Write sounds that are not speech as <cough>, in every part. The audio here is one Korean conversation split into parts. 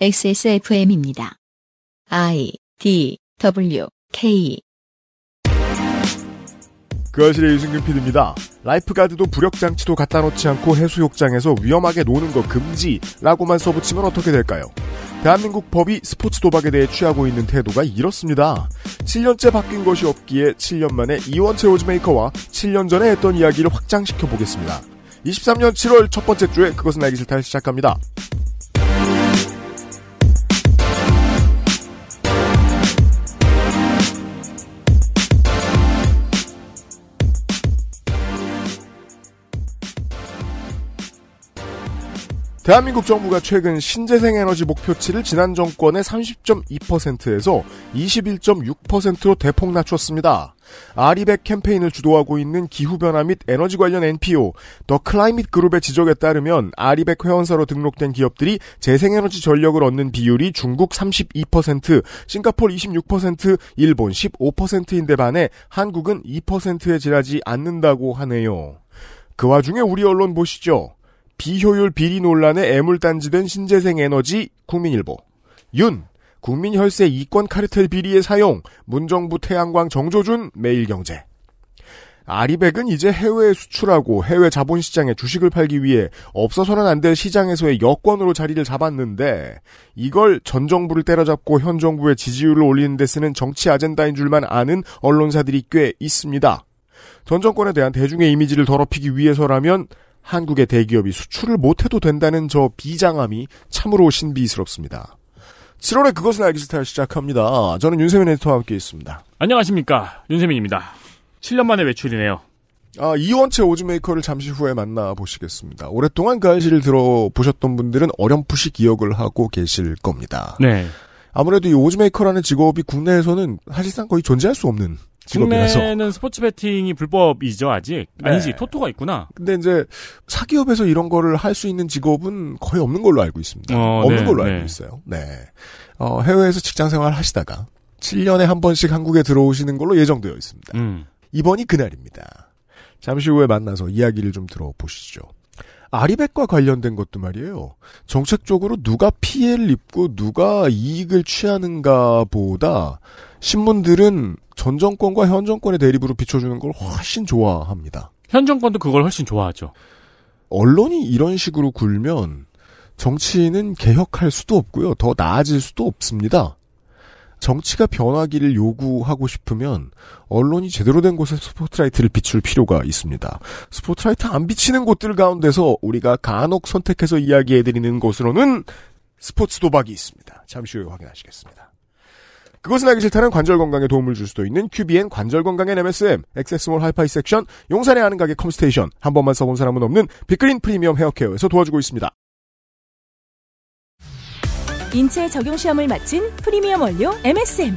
XSFM입니다. I D W K 그 아실의 유승균 PD입니다. 라이프가드도 부력장치도 갖다 놓지 않고 해수욕장에서 위험하게 노는 거 금지라고만 써붙이면 어떻게 될까요? 대한민국 법이 스포츠 도박에 대해 취하고 있는 태도가 이렇습니다. 7년째 바뀐 것이 없기에 7년 만에 이원채 오즈메이커와 7년 전에 했던 이야기를 확장시켜 보겠습니다. 23년 7월 첫 번째 주에 그것은 알기 싫다 시작합니다. 대한민국 정부가 최근 신재생 에너지 목표치를 지난 정권의 30.2%에서 21.6%로 대폭 낮췄습니다. 아리백 캠페인을 주도하고 있는 기후변화 및 에너지 관련 NPO 더 클라이밋 그룹의 지적에 따르면 아리백 회원사로 등록된 기업들이 재생에너지 전력을 얻는 비율이 중국 32%, 싱가폴 26%, 일본 15%인데 반해 한국은 2%에 지나지 않는다고 하네요. 그 와중에 우리 언론 보시죠. 비효율 비리 논란에 애물단지된 신재생 에너지 국민일보 윤 국민 혈세 이권 카르텔 비리의 사용 문정부 태양광 정조준 매일경제 아리백은 이제 해외에 수출하고 해외 자본시장에 주식을 팔기 위해 없어서는 안 될 시장에서의 여권으로 자리를 잡았는데 이걸 전 정부를 때려잡고 현 정부의 지지율을 올리는 데 쓰는 정치 아젠다인 줄만 아는 언론사들이 꽤 있습니다. 전 정권에 대한 대중의 이미지를 더럽히기 위해서라면 한국의 대기업이 수출을 못해도 된다는 저 비장함이 참으로 신비스럽습니다. 7월에 그것을 알기 싫다 시작합니다. 저는 윤세민 에디터와 함께 있습니다. 안녕하십니까. 윤세민입니다. 7년 만에 외출이네요. 아, 이원채 오즈메이커를 잠시 후에 만나보시겠습니다. 오랫동안 그 알씨를 들어보셨던 분들은 어렴풋이 기억을 하고 계실 겁니다. 네. 아무래도 이 오즈메이커라는 직업이 국내에서는 사실상 거의 존재할 수 없는 직업이라서. 국내는 스포츠 베팅이 불법이죠 아직 네. 아니지 토토가 있구나. 근데 이제 사기업에서 이런 거를 할 수 있는 직업은 거의 없는 걸로 알고 있습니다. 어, 없는 네, 걸로 알고 네. 있어요. 네. 어, 해외에서 직장 생활 하시다가 7년에 한 번씩 한국에 들어오시는 걸로 예정되어 있습니다. 음. 이번이 그날입니다. 잠시 후에 만나서 이야기를 좀 들어보시죠. 아리백과 관련된 것도 말이에요. 정책적으로 누가 피해를 입고 누가 이익을 취하는가 보다 신문들은 전 정권과 현 정권의 대립으로 비춰주는 걸 훨씬 좋아합니다. 현 정권도 그걸 훨씬 좋아하죠. 언론이 이런 식으로 굴면 정치인은 개혁할 수도 없고요. 더 나아질 수도 없습니다. 정치가 변화기를 요구하고 싶으면 언론이 제대로 된 곳에 스포트라이트를 비출 필요가 있습니다. 스포트라이트 안 비치는 곳들 가운데서 우리가 간혹 선택해서 이야기해드리는 곳으로는 스포츠 도박이 있습니다. 잠시 후에 확인하시겠습니다. 그것은 알기 싫다는 관절 건강에 도움을 줄 수도 있는 큐비엔 관절 건강의 MSM, 액세스몰 하이파이 섹션, 용산의 아는 가게 컴스테이션, 한 번만 써본 사람은 없는 빅그린 프리미엄 헤어케어에서 도와주고 있습니다. 인체 적용 시험을 마친 프리미엄 원료 MSM.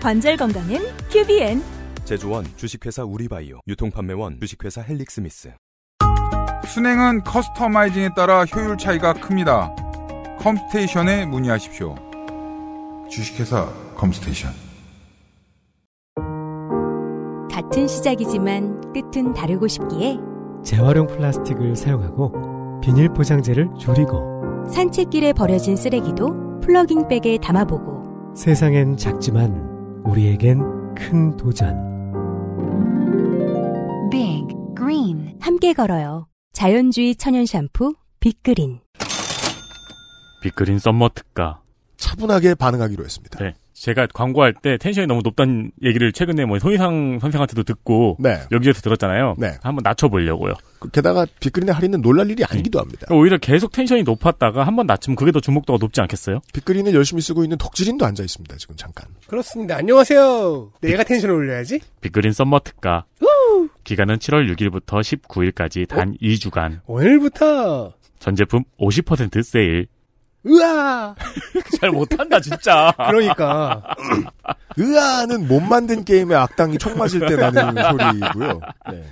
관절 건강엔 QBN 제조원 주식회사 우리바이오 유통판매원 주식회사 헬릭스미스. 순행은 커스터마이징에 따라 효율 차이가 큽니다. 컴스테이션에 문의하십시오. 주식회사 컴스테이션. 같은 시작이지만 끝은 다르고 싶기에 재활용 플라스틱을 사용하고 비닐 포장재를 줄이고 산책길에 버려진 쓰레기도 플러깅백에 담아보고 세상엔 작지만 우리에겐 큰 도전 Big Green 함께 걸어요. 자연주의 천연 샴푸 빅그린 빅그린 썸머 특가 차분하게 반응하기로 했습니다. 네. 제가 광고할 때 텐션이 너무 높다는 얘기를 최근에 뭐 손희상 선생한테도 듣고 네. 여기에서 들었잖아요. 네. 한번 낮춰보려고요. 그 게다가 빅그린의 할인은 놀랄 일이 아니기도 합니다. 그러니까 오히려 계속 텐션이 높았다가 한번 낮추면 그게 더 주목도가 높지 않겠어요? 빅그린을 열심히 쓰고 있는 덕질인도 앉아 있습니다. 지금 잠깐. 그렇습니다. 안녕하세요. 내가 텐션을 올려야지. 빅그린 썸머 특가. 기간은 7월 6일부터 19일까지 단 어? 2주간. 오늘부터 전 제품 50% 세일. 으아! <laughs> 잘 못한다, 진짜. 그러니까. 으아는 못 만든 게임의 악당이 총 맞을 때 나는 <laughs> 소리고요. 네.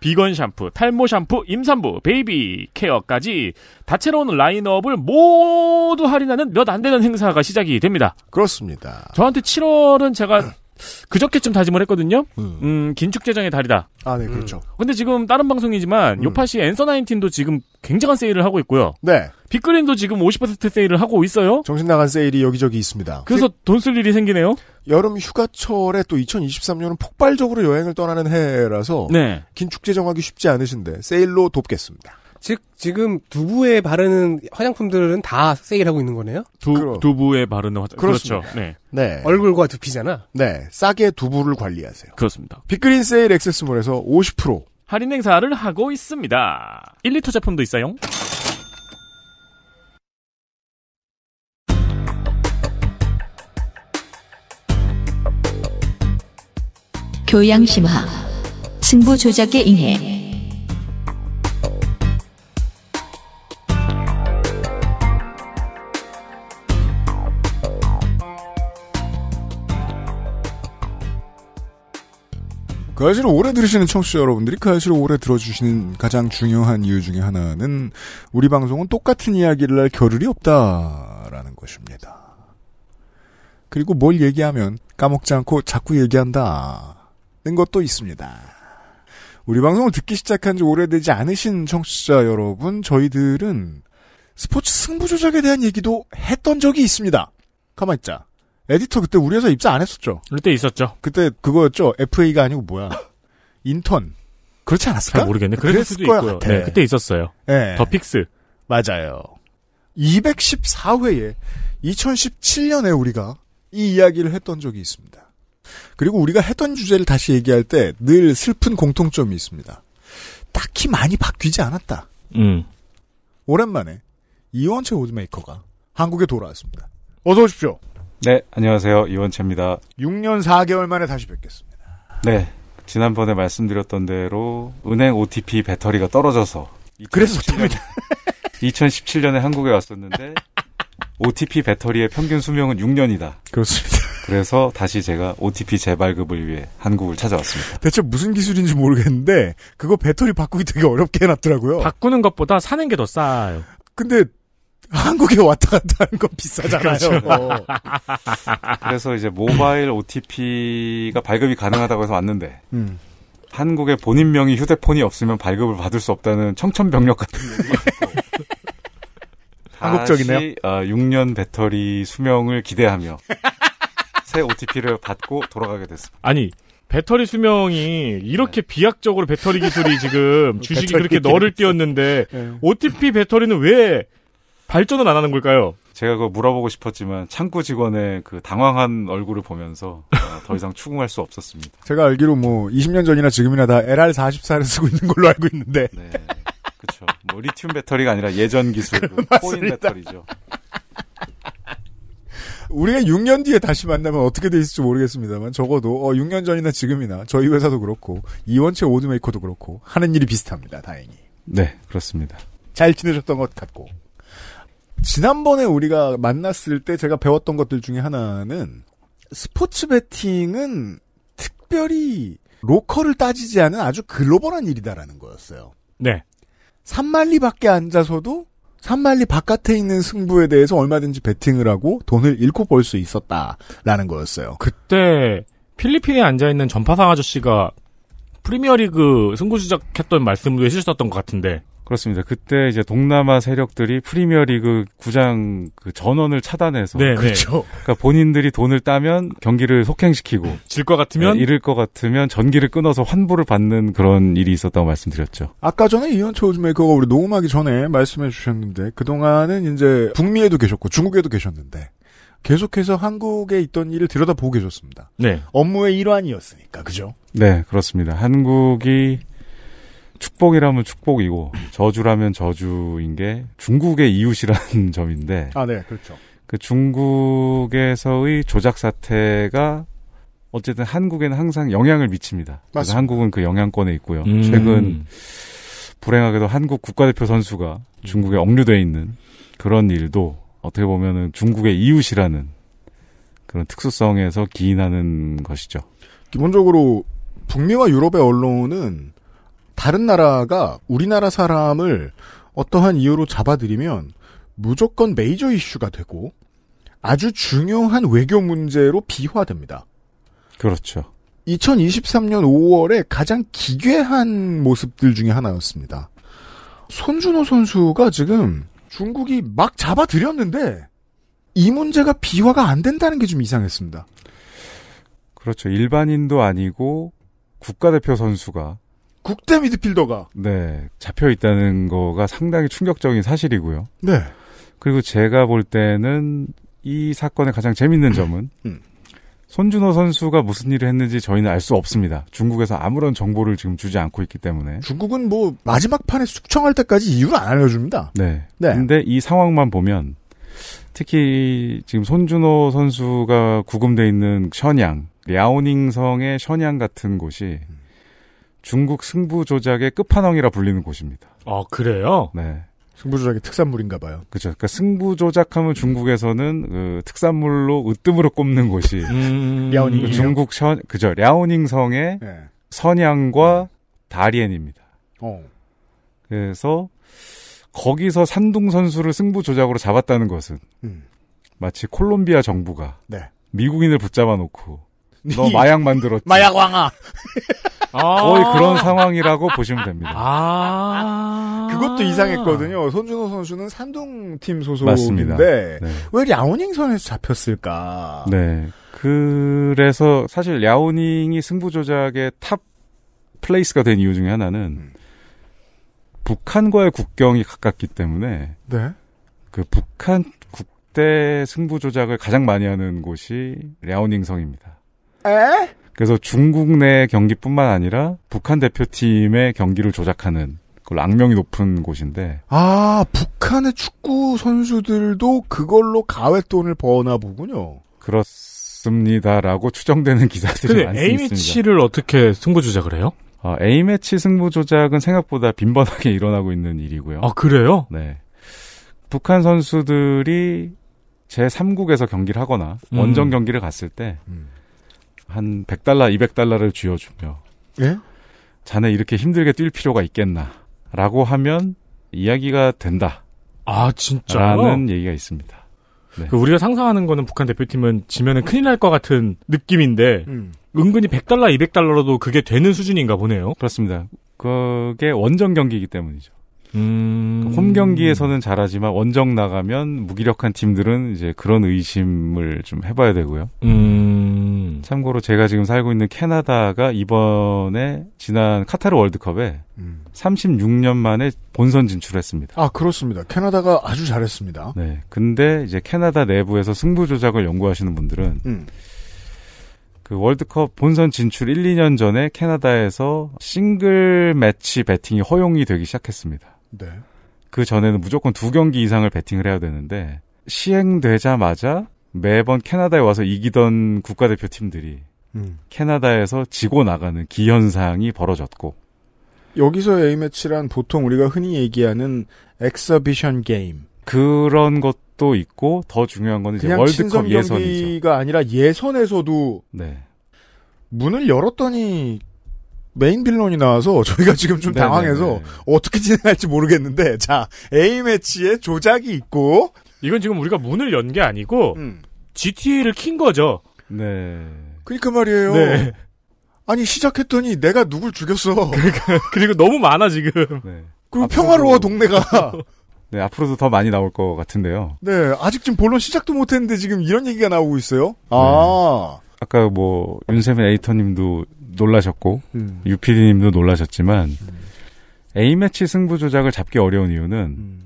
비건 샴푸, 탈모 샴푸, 임산부, 베이비 케어까지 다채로운 라인업을 모두 할인하는 몇 안 되는 행사가 시작이 됩니다. 그렇습니다. 저한테 7월은 제가 그저께쯤 다짐을 했거든요. 음, 음 긴축재정의 달이다. 아, 네, 그렇죠. 음. 근데 지금 다른 방송이지만 음. 요파시 엔서 나인틴도 지금 굉장한 세일을 하고 있고요. 네. 빅그린도 지금 50% 세일을 하고 있어요. 정신 나간 세일이 여기저기 있습니다. 그래서 돈 쓸 일이 생기네요. 여름 휴가철에 또 2023년은 폭발적으로 여행을 떠나는 해라서 네. 긴축 재정하기 쉽지 않으신데 세일로 돕겠습니다. 즉 지금 두부에 바르는 화장품들은 다 세일하고 있는 거네요. 두 그럼. 두부에 바르는 화장 그렇죠. 네. 네. 얼굴과 두피잖아. 네. 싸게 두부를 관리하세요. 그렇습니다. 빅그린 세일 액세스몰에서 50% 할인 행사를 하고 있습니다. 1리터 제품도 있어요. 교양 심화, 승부 조작에 인해 그 아이씨를 오래 들으시는 청취자 여러분들이 그 아이씨를 오래 들어주시는 가장 중요한 이유 중에 하나는 우리 방송은 똑같은 이야기를 할 겨를이 없다라는 것입니다. 그리고 뭘 얘기하면 까먹지 않고 자꾸 얘기한다. 것도 있습니다. 우리 방송을 듣기 시작한 지 오래되지 않으신 청취자 여러분, 저희들은 스포츠 승부 조작에 대한 얘기도 했던 적이 있습니다. 가만있자. 에디터 그때 우리 회사 입사 안 했었죠? 그때 있었죠. 그때 그거였죠? FA가 아니고 뭐야. 인턴. 그렇지 않았을까? 잘 모르겠네. 그랬을 수도 있고요. 같아. 네, 네, 그때 있었어요. 네. 더 픽스. 맞아요. 214회에 2017년에 우리가 이 이야기를 했던 적이 있습니다. 그리고 우리가 했던 주제를 다시 얘기할 때 늘 슬픈 공통점이 있습니다. 딱히 많이 바뀌지 않았다. 음. 오랜만에 이원채 오드메이커가 한국에 돌아왔습니다. 어서 오십시오. 네, 안녕하세요. 이원채입니다. 6년 4개월 만에 다시 뵙겠습니다. 네. 지난번에 말씀드렸던 대로 은행 OTP 배터리가 떨어져서 그래서 좋습니다. 2017년에 <laughs> 한국에 왔었는데 <laughs> OTP 배터리의 평균 수명은 6년이다. 그렇습니다. 그래서 다시 제가 OTP 재발급을 위해 한국을 찾아왔습니다. 대체 무슨 기술인지 모르겠는데 그거 배터리 바꾸기 되게 어렵게 해놨더라고요. 바꾸는 것보다 사는 게 더 싸요. 근데 한국에 왔다 갔다 하는 건 비싸잖아요. 그렇죠. 어. 그래서 이제 모바일 OTP가 발급이 가능하다고 해서 왔는데 음. 한국에 본인 명의 휴대폰이 없으면 발급을 받을 수 없다는 청천벽력 같은 <laughs> 한국적이네요. 아, 6년 어, 배터리 수명을 기대하며 새 OTP를 받고 돌아가게 됐습니다. 아니, 배터리 수명이 이렇게 네. 비약적으로 배터리 기술이 지금 <laughs> 주식이 그렇게 너를 띄었는데 OTP 네. 배터리는 왜 발전을 안 하는 걸까요? 제가 그거 물어보고 싶었지만 창구 직원의 그 당황한 얼굴을 보면서 어, 더 이상 추궁할 수 없었습니다. <laughs> 제가 알기로 뭐 20년 전이나 지금이나 다 LR44를 쓰고 있는 걸로 알고 있는데. 네. 그렇죠. 뭐 리튬 배터리가 아니라 예전 기술, <laughs> 코인 배터리죠. 우리가 6년 뒤에 다시 만나면 어떻게 돼 있을지 모르겠습니다만 적어도 어, 6년 전이나 지금이나 저희 회사도 그렇고 이원체 오드메이커도 그렇고 하는 일이 비슷합니다. 다행히. 네, 그렇습니다. 잘 지내셨던 것 같고. 지난번에 우리가 만났을 때 제가 배웠던 것들 중에 하나는 스포츠 베팅은 특별히 로컬을 따지지 않은 아주 글로벌한 일이다라는 거였어요. 네. 산만리밖에 앉아서도 산만리 바깥에 있는 승부에 대해서 얼마든지 베팅을 하고 돈을 잃고 벌 수 있었다라는 거였어요. 그때 필리핀에 앉아있는 전파상 아저씨가 프리미어리그 승부 시작했던 말씀도 해주셨던 것 같은데 그렇습니다. 그때 이제 동남아 세력들이 프리미어리그 구장 그 전원을 차단해서 네, 네, 그렇죠. 그러니까 본인들이 돈을 따면 경기를 속행시키고 네, 질것 같으면 네, 잃을 것 같으면 전기를 끊어서 환불을 받는 그런 일이 있었다고 말씀드렸죠. 아까 전에 이현철 요즘에 그거 우리 녹음하기 전에 말씀해 주셨는데 그 동안은 이제 북미에도 계셨고 중국에도 계셨는데 계속해서 한국에 있던 일을 들여다보고 계셨습니다. 네. 업무의 일환이었으니까, 그죠? 네, 그렇습니다. 한국이 축복이라면 축복이고 저주라면 저주인 게 중국의 이웃이라는 <laughs> 점인데. 아, 네, 그렇죠. 그 중국에서의 조작 사태가 어쨌든 한국에는 항상 영향을 미칩니다. 맞습니다. 그래서 한국은 그 영향권에 있고요. 음. 최근 불행하게도 한국 국가대표 선수가 중국에 억류돼 있는 그런 일도 어떻게 보면은 중국의 이웃이라는 그런 특수성에서 기인하는 것이죠. 기본적으로 북미와 유럽의 언론은 다른 나라가 우리나라 사람을 어떠한 이유로 잡아들이면 무조건 메이저 이슈가 되고 아주 중요한 외교 문제로 비화됩니다. 그렇죠. 2023년 5월에 가장 기괴한 모습들 중에 하나였습니다. 손준호 선수가 지금 중국이 막 잡아들였는데 이 문제가 비화가 안 된다는 게 좀 이상했습니다. 그렇죠. 일반인도 아니고 국가대표 선수가 국대 미드필더가 네 잡혀 있다는 거가 상당히 충격적인 사실이고요. 네. 그리고 제가 볼 때는 이 사건의 가장 재밌는 점은 <clears throat> 음. 손준호 선수가 무슨 일을 했는지 저희는 알 수 없습니다. 중국에서 아무런 정보를 지금 주지 않고 있기 때문에 중국은 뭐 마지막 판에 숙청할 때까지 이유를 안 알려줍니다. 네. 네. 근데 이 상황만 보면 특히 지금 손준호 선수가 구금돼 있는 션양, 랴오닝성의 션양 같은 곳이 음. 중국 승부 조작의 끝판왕이라 불리는 곳입니다. 아 그래요? 네. 승부 조작의 특산물인가 봐요. 그렇죠. 그러니까 승부 조작하면 중국에서는 그 특산물로 으뜸으로 꼽는 곳이 음... 그 중국 션 그죠 랴오닝 성의 네. 선양과 다리엔입니다. 어. 그래서 거기서 산둥 선수를 승부 조작으로 잡았다는 것은 음. 마치 콜롬비아 정부가 네. 미국인을 붙잡아 놓고 너 마약 만들었지. 마약 왕아. <laughs> 아~ 거의 그런 상황이라고 보시면 됩니다. 아~ 그것도 이상했거든요. 손준호 선수는 산둥팀 소속인데 네. 왜 랴오닝선에서 잡혔을까? 네. 그래서 사실 랴오닝이 승부 조작의 탑 플레이스가 된 이유 중에 하나는 음. 북한과의 국경이 가깝기 때문에 네. 그 북한 국대 승부 조작을 가장 많이 하는 곳이 랴오닝성입니다. 에? 그래서 중국 내 경기뿐만 아니라 북한 대표팀의 경기를 조작하는 그 악명이 높은 곳인데. 아, 북한의 축구 선수들도 그걸로 가외돈을 버나 보군요. 그렇습니다라고 추정되는 기사들이 많습니다. A매치를 어떻게 승부 조작을 해요? 아, A매치 승부 조작은 생각보다 빈번하게 <laughs> 일어나고 있는 일이고요. 아, 그래요? 네. 북한 선수들이 제3국에서 경기를 하거나 음. 원정 경기를 갔을 때 음. 한 100달러, 200달러를 쥐어주며 예? 자네 이렇게 힘들게 뛸 필요가 있겠나라고 하면 이야기가 된다. 아진짜 라는 얘기가 있습니다. 네. 그 우리가 상상하는 거는 북한 대표팀은 지면은 큰일 날 것 같은 느낌인데 음. 은근히 100달러, 200달러로도 그게 되는 수준인가 보네요. 그렇습니다. 그게 원정 경기이기 때문이죠. 음... 홈 경기에서는 잘하지만 원정 나가면 무기력한 팀들은 이제 그런 의심을 좀 해봐야 되고요. 음... 음. 참고로 제가 지금 살고 있는 캐나다가 이번에 지난 카타르 월드컵에 음. 36년 만에 본선 진출했습니다. 아 그렇습니다. 캐나다가 아주 잘했습니다. 네. 근데 이제 캐나다 내부에서 승부 조작을 연구하시는 분들은 음. 그 월드컵 본선 진출 1, 2년 전에 캐나다에서 싱글 매치 베팅이 허용이 되기 시작했습니다. 네. 그 전에는 무조건 두 경기 이상을 베팅을 해야 되는데 시행되자마자 매번 캐나다에 와서 이기던 국가대표팀들이 음. 캐나다에서 지고 나가는 기현상이 벌어졌고 여기서 A매치란 보통 우리가 흔히 얘기하는 엑서비션 게임 그런 것도 있고 더 중요한 건 이제 월드컵 예선이죠. 아니라 예선에서도 네. 문을 열었더니 메인 빌런이 나와서 <laughs> 저희가 지금 좀 네, 네, 당황해서 네네네. 네. 어떻게 진행할지 모르겠는데 자 A 매치에 조작이 있고 이건 지금 우리가 문을 연 게 아니고 음. GTA를 킨 거죠. 네. 그러니까 그 말이에요. 네. 아니 시작했더니 내가 누굴 죽였어. 그러니까 <laughs> 그리고 너무 많아 지금. 네. 그리고 평화로워 동네가. <laughs> 네 앞으로도 더 많이 나올 것 같은데요. 네 아직 지금 본론 시작도 못했는데 지금 이런 얘기가 나오고 있어요. 네. 아 아까 뭐 윤세민 에이터님도 놀라셨고 음. 유피디님도 놀라셨지만 음. A 매치 승부 조작을 잡기 어려운 이유는. 음.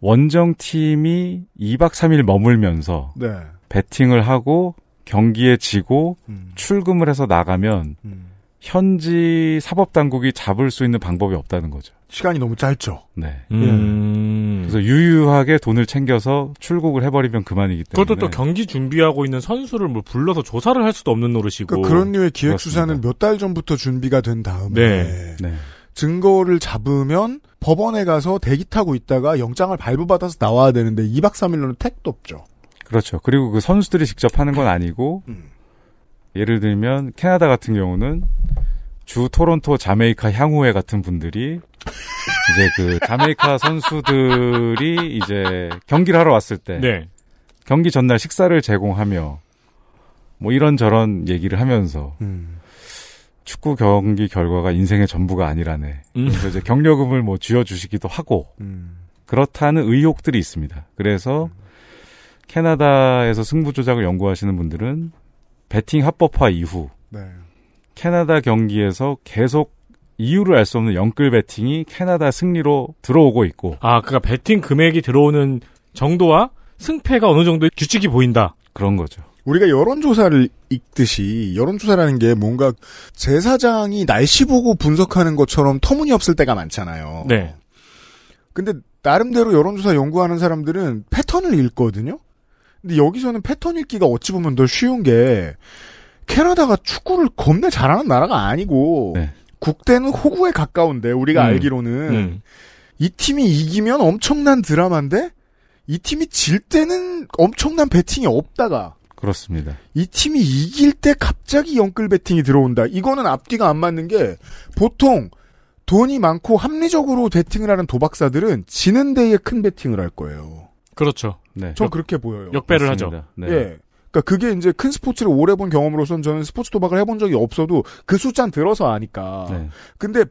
원정팀이 2박 3일 머물면서 네. 배팅을 하고 경기에 지고 음. 출금을 해서 나가면 음. 현지 사법 당국이 잡을 수 있는 방법이 없다는 거죠. 시간이 너무 짧죠. 네. 음. 예. 그래서 유유하게 돈을 챙겨서 출국을 해버리면 그만이기 때문에. 그것도 또 경기 준비하고 있는 선수를 뭐 불러서 조사를 할 수도 없는 노릇이고. 그러니까 그런 류의 기획 수사는 몇 달 전부터 준비가 된 다음에 네. 네. 증거를 잡으면 법원에 가서 대기 타고 있다가 영장을 발부받아서 나와야 되는데 2박 3일로는 택도 없죠. 그렇죠. 그리고 그 선수들이 직접 하는 건 아니고 음. 예를 들면 캐나다 같은 경우는 주 토론토 자메이카 향후회 같은 분들이 이제 그 자메이카 <laughs> 선수들이 이제 경기를 하러 왔을 때 네. 경기 전날 식사를 제공하며 뭐 이런저런 얘기를 하면서 음. 축구 경기 결과가 인생의 전부가 아니라네. 음. 그래서 이제 경력금을 뭐 쥐어주시기도 하고 음. 그렇다는 의혹들이 있습니다. 그래서 음. 캐나다에서 승부 조작을 연구하시는 분들은 베팅 합법화 이후 네. 캐나다 경기에서 계속 이유를 알 수 없는 영끌 베팅이 캐나다 승리로 들어오고 있고 아 그러니까 베팅 금액이 들어오는 정도와 승패가 어느 정도 의 규칙이 보인다 그런 거죠. 우리가 여론조사를 읽듯이 여론조사라는 게 뭔가 제사장이 날씨 보고 분석하는 것처럼 터무니없을 때가 많잖아요. 네. 근데 나름대로 여론조사 연구하는 사람들은 패턴을 읽거든요. 근데 여기서는 패턴 읽기가 어찌 보면 더 쉬운 게 캐나다가 축구를 겁나 잘하는 나라가 아니고 네. 국대는 호구에 가까운데 우리가 음, 알기로는 음. 이 팀이 이기면 엄청난 드라마인데 이 팀이 질 때는 엄청난 배팅이 없다가 그렇습니다. 이 팀이 이길 때 갑자기 영끌 베팅이 들어온다. 이거는 앞뒤가 안 맞는 게 보통 돈이 많고 합리적으로 베팅을 하는 도박사들은 지는 데에 큰 베팅을 할 거예요. 그렇죠. 네. 전 그렇게 보여요. 역배를 맞습니다. 하죠. 네. 예. 그러니까 그게 이제 큰 스포츠를 오래 본 경험으로선 저는 스포츠 도박을 해본 적이 없어도 그 숫자는 들어서 아니까. 네. 근데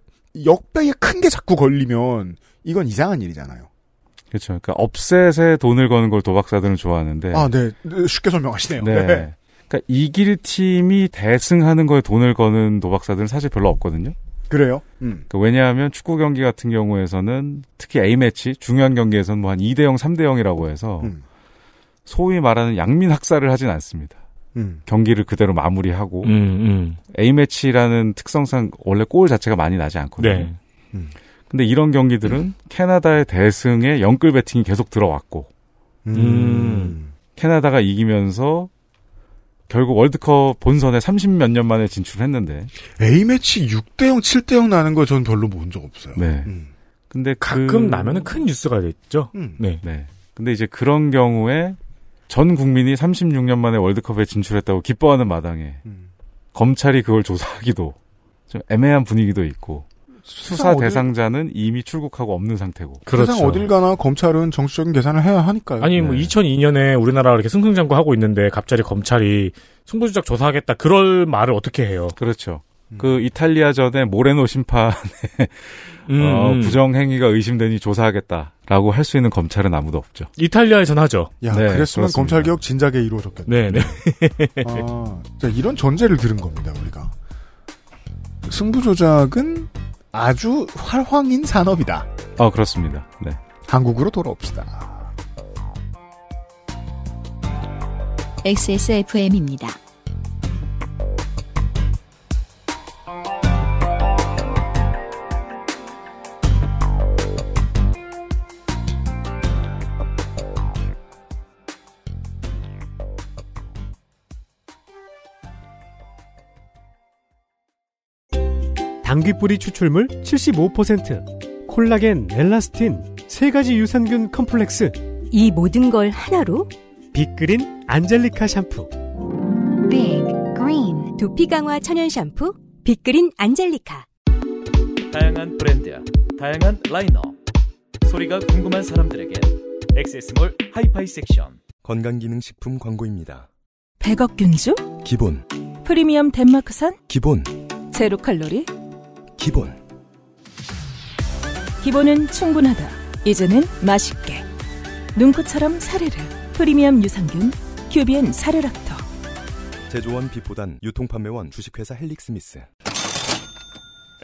역배에 큰 게 자꾸 걸리면 이건 이상한 일이잖아요. 그렇죠. 그러니까 업셋에 돈을 거는 걸 도박사들은 좋아하는데. 아, 네. 쉽게 설명하시네요. 네. 네. 그러니까 이길 팀이 대승하는 거에 돈을 거는 도박사들은 사실 별로 없거든요. 그래요? 음. 그러니까 왜냐하면 축구 경기 같은 경우에서는 특히 A매치, 중요한 경기에서는 뭐 한 2대0, 3대0이라고 해서 음. 소위 말하는 양민 학살을 하진 않습니다. 음. 경기를 그대로 마무리하고 음, 음. A매치라는 특성상 원래 골 자체가 많이 나지 않거든요. 네. 음. 근데 이런 경기들은 음. 캐나다의 대승에 영끌 배팅이 계속 들어왔고 음. 캐나다가 이기면서 결국 월드컵 본선에 30몇 년 만에 진출했는데 A매치 6대 0, 7대 0 나는 거전 별로 본 적 없어요. 네. 음. 근데 그 가끔 그... 나면은 큰 뉴스가 됐죠. 음. 네. 네. 근데 이제 그런 경우에 전 국민이 36년 만에 월드컵에 진출했다고 기뻐하는 마당에 음. 검찰이 그걸 조사하기도 좀 애매한 분위기도 있고 수사 어딜... 대상자는 이미 출국하고 없는 상태고. 그렇죠. 세상 어딜 가나 검찰은 정치적인 계산을 해야 하니까요. 아니 뭐 2002년에 우리나라가 이렇게 승승장구하고 있는데 갑자기 검찰이 승부조작 조사하겠다 그럴 말을 어떻게 해요? 그렇죠. 음. 그 이탈리아 전에 모레노 심판에 음. 어, 음. 부정 행위가 의심되니 조사하겠다라고 할 수 있는 검찰은 아무도 없죠. 이탈리아에전 하죠. 야, 네, 그랬으면 검찰 개혁 진작에 이루어졌겠네. 네, 네. 아, 이런 전제를 들은 겁니다 우리가. 승부조작은 아주 활황인 산업이다. 어, 그렇습니다. 네. 한국으로 돌아옵시다. XSFM입니다. 당귀뿌리 추출물 75%, 콜라겐, 엘라스틴, 세 가지 유산균 컴플렉스. 이 모든 걸 하나로? 빅그린 안젤리카 샴푸. 빅그린 두피 강화 천연 샴푸 빅그린 안젤리카. 다양한 브랜드야, 다양한 라인업. 소리가 궁금한 사람들에게 엑세스몰 하이파이 섹션. 건강기능식품 광고입니다. 100억 균주? 기본. 프리미엄 덴마크산? 기본. 제로 칼로리? 기본. 기본은 충분하다. 이제는 맛있게. 눈코처럼 사르르. 프리미엄 유산균 큐비엔 사르락터. 제조원 비보단 유통판매원 주식회사 헬릭스미스.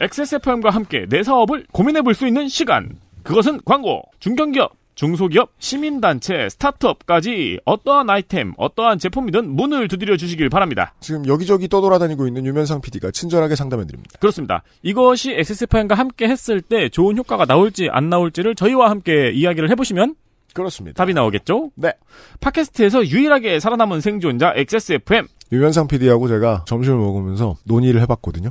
XSFM과 함께 내 사업을 고민해 볼 수 있는 시간. 그것은 광고. 중견기업 중소기업, 시민단체, 스타트업까지 어떠한 아이템, 어떠한 제품이든 문을 두드려 주시길 바랍니다. 지금 여기저기 떠돌아다니고 있는 유면상 PD가 친절하게 상담해드립니다. 그렇습니다. 이것이 XSFM과 함께 했을 때 좋은 효과가 나올지 안 나올지를 저희와 함께 이야기를 해보시면 그렇습니다. 답이 나오겠죠? 네. 팟캐스트에서 유일하게 살아남은 생존자 XSFM. 유면상 PD하고 제가 점심을 먹으면서 논의를 해봤거든요.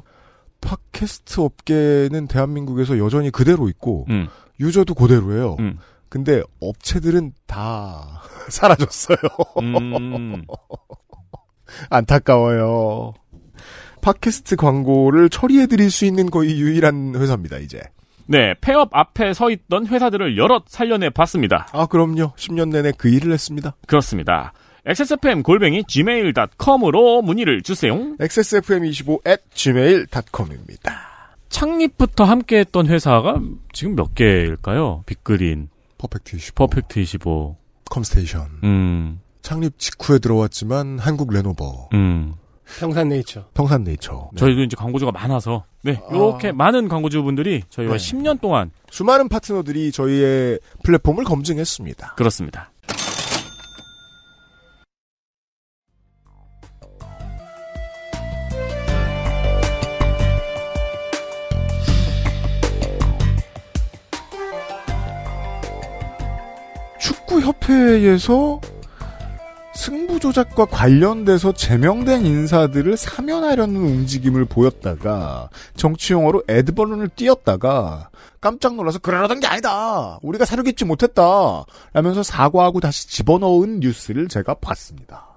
팟캐스트 업계는 대한민국에서 여전히 그대로 있고 음. 유저도 그대로예요. 음. 근데 업체들은 다 <laughs> 사라졌어요. 음. <laughs> 안타까워요. 팟캐스트 광고를 처리해드릴 수 있는 거의 유일한 회사입니다, 이제. 네, 폐업 앞에 서 있던 회사들을 여럿 살려내 봤습니다. 아, 그럼요. 10년 내내 그 일을 했습니다. 그렇습니다. XSFM 골뱅이 gmail.com으로 문의를 주세요. XSFM25 at gmail.com입니다. 창립부터 함께했던 회사가 지금 몇 개일까요? 빅그린. 퍼펙트 25. 퍼펙트 25. 컴스테이션. 음. 창립 직후에 들어왔지만 한국 레노버. 음. 평산 네이처. 평산 네이처. 네. 저희도 이제 광고주가 많아서 네 이렇게 아... 많은 광고주분들이 저희와 네. 10년 동안 수많은 파트너들이 저희의 플랫폼을 검증했습니다. 그렇습니다. 축구협회에서 승부 조작과 관련돼서 제명된 인사들을 사면하려는 움직임을 보였다가 정치 용어로 에드벌런을 띄었다가 깜짝 놀라서 그러려던 게 아니다. 우리가 사려깊지 못했다. 라면서 사과하고 다시 집어넣은 뉴스를 제가 봤습니다.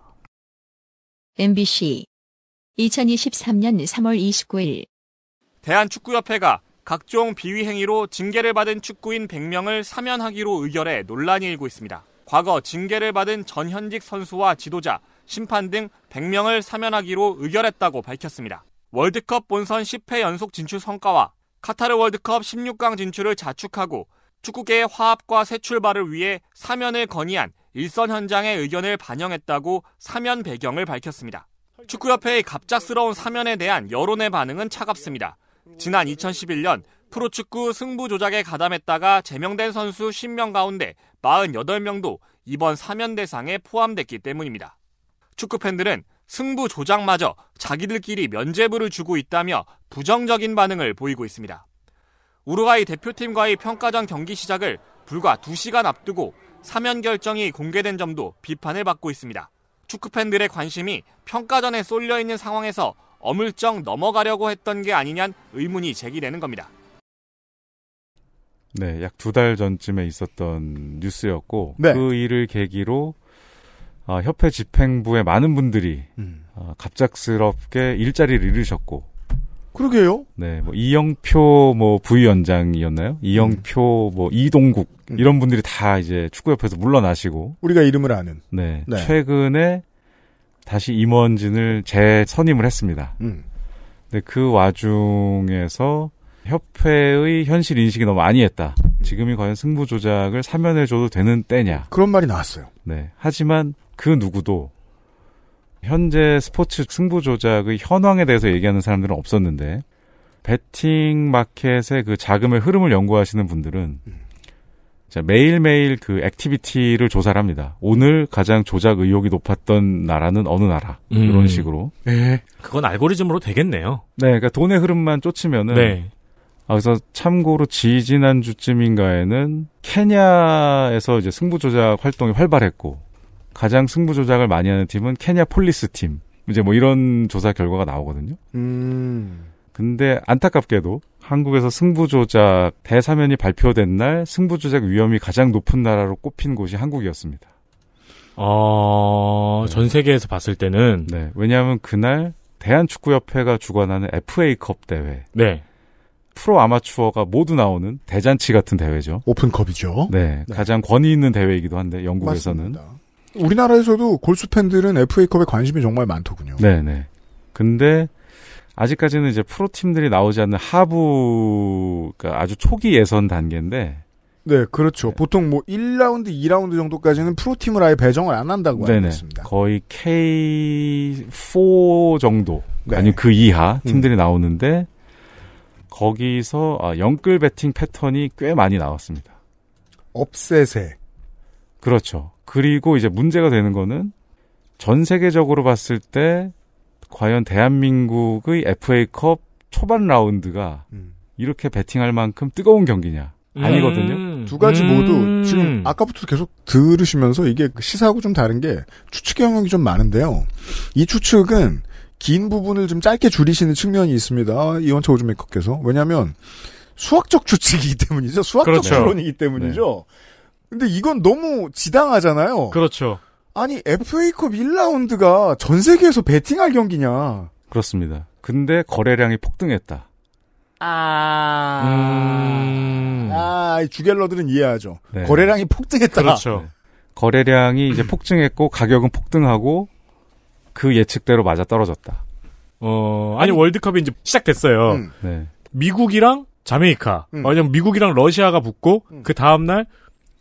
MBC 2023년 3월 29일 대한축구협회가 각종 비위 행위로 징계를 받은 축구인 100명을 사면하기로 의결해 논란이 일고 있습니다. 과거 징계를 받은 전현직 선수와 지도자, 심판 등 100명을 사면하기로 의결했다고 밝혔습니다. 월드컵 본선 10회 연속 진출 성과와 카타르 월드컵 16강 진출을 자축하고 축구계의 화합과 새 출발을 위해 사면을 건의한 일선 현장의 의견을 반영했다고 사면 배경을 밝혔습니다. 축구협회의 갑작스러운 사면에 대한 여론의 반응은 차갑습니다. 지난 2011년 프로축구 승부 조작에 가담했다가 제명된 선수 10명 가운데 48명도 이번 사면 대상에 포함됐기 때문입니다. 축구 팬들은 승부 조작마저 자기들끼리 면죄부를 주고 있다며 부정적인 반응을 보이고 있습니다. 우루과이 대표팀과의 평가전 경기 시작을 불과 2시간 앞두고 사면 결정이 공개된 점도 비판을 받고 있습니다. 축구 팬들의 관심이 평가전에 쏠려 있는 상황에서 어물쩍 넘어가려고 했던 게 아니냐는 의문이 제기되는 겁니다. 네, 약 두 달 전쯤에 있었던 뉴스였고 네. 그 일을 계기로 어, 협회 집행부의 많은 분들이 음. 어, 갑작스럽게 일자리를 잃으셨고 그러게요. 네, 뭐 이영표 뭐 부위원장이었나요? 이영표 음. 뭐 이동국 음. 이런 분들이 다 이제 축구협회에서 물러나시고 우리가 이름을 아는. 네, 네. 최근에 다시 임원진을 재선임을 했습니다. 음. 근데 그 와중에서 협회의 현실 인식이 너무 아니했다. 음. 지금이 과연 승부 조작을 사면해줘도 되는 때냐. 그런 말이 나왔어요. 네. 하지만 그 누구도 현재 스포츠 승부 조작의 현황에 대해서 얘기하는 사람들은 없었는데 배팅 마켓의 그 자금의 흐름을 연구하시는 분들은 음. 자, 매일매일 그 액티비티를 조사를 합니다. 오늘 가장 조작 의혹이 높았던 나라는 어느 나라 음. 이런 식으로. 네. 그건 알고리즘으로 되겠네요. 네, 그러니까 돈의 흐름만 쫓으면은. 네. 아, 그래서 참고로 지지난 주쯤인가에는 케냐에서 이제 승부 조작 활동이 활발했고 가장 승부 조작을 많이 하는 팀은 케냐 폴리스 팀. 이제 뭐 이런 조사 결과가 나오거든요. 음. 근데 안타깝게도 한국에서 승부조작 대사면이 발표된 날 승부조작 위험이 가장 높은 나라로 꼽힌 곳이 한국이었습니다. 어, 네. 전 세계에서 봤을 때는 네. 왜냐하면 그날 대한축구협회가 주관하는 FA컵 대회. 네. 프로 아마추어가 모두 나오는 대잔치 같은 대회죠. 오픈컵이죠. 네. 네. 가장 권위 있는 대회이기도 한데 영국에서는 맞습니다. 우리나라에서도 골수 팬들은 FA컵에 관심이 정말 많더군요. 네, 네. 근데 아직까지는 이제 프로팀들이 나오지 않는 하부, 그러니까 아주 초기 예선 단계인데. 네, 그렇죠. 네. 보통 뭐 1라운드, 2라운드 정도까지는 프로팀을 아예 배정을 안 한다고 네네. 알고 있습니다. 거의 K4 정도, 네. 아니면 그 이하 음. 팀들이 음. 나오는데, 거기서 아, 영끌 배팅 패턴이 꽤 많이 나왔습니다. 업셋에. 그렇죠. 그리고 이제 문제가 되는 거는 전 세계적으로 봤을 때 과연 대한민국의 FA컵 초반 라운드가 음. 이렇게 베팅할 만큼 뜨거운 경기냐? 음. 아니거든요. 음. 두 가지 모두 음. 지금 아까부터 계속 들으시면서 이게 시사하고 좀 다른 게추측 영역이 좀 많은데요. 이 추측은 긴 부분을 좀 짧게 줄이시는 측면이 있습니다. 이원철 오즈메이커께서. 왜냐하면 수학적 추측이기 때문이죠. 수학적 그렇죠. 결론이기 때문이죠. 네. 근데 이건 너무 지당하잖아요. 그렇죠. 아니 FA컵 1라운드가 전 세계에서 베팅할 경기냐? 그렇습니다. 근데 거래량이 폭등했다. 아, 음... 아 주갤러들은 이해하죠. 네. 거래량이 폭등했다. 그렇죠. 네. 거래량이 이제 폭증했고 가격은 폭등하고 그 예측대로 맞아 떨어졌다. 어, 아니, 아니 월드컵이 이제 시작됐어요. 음. 네. 미국이랑 자메이카, 음. 아니면 미국이랑 러시아가 붙고 음. 그 다음 날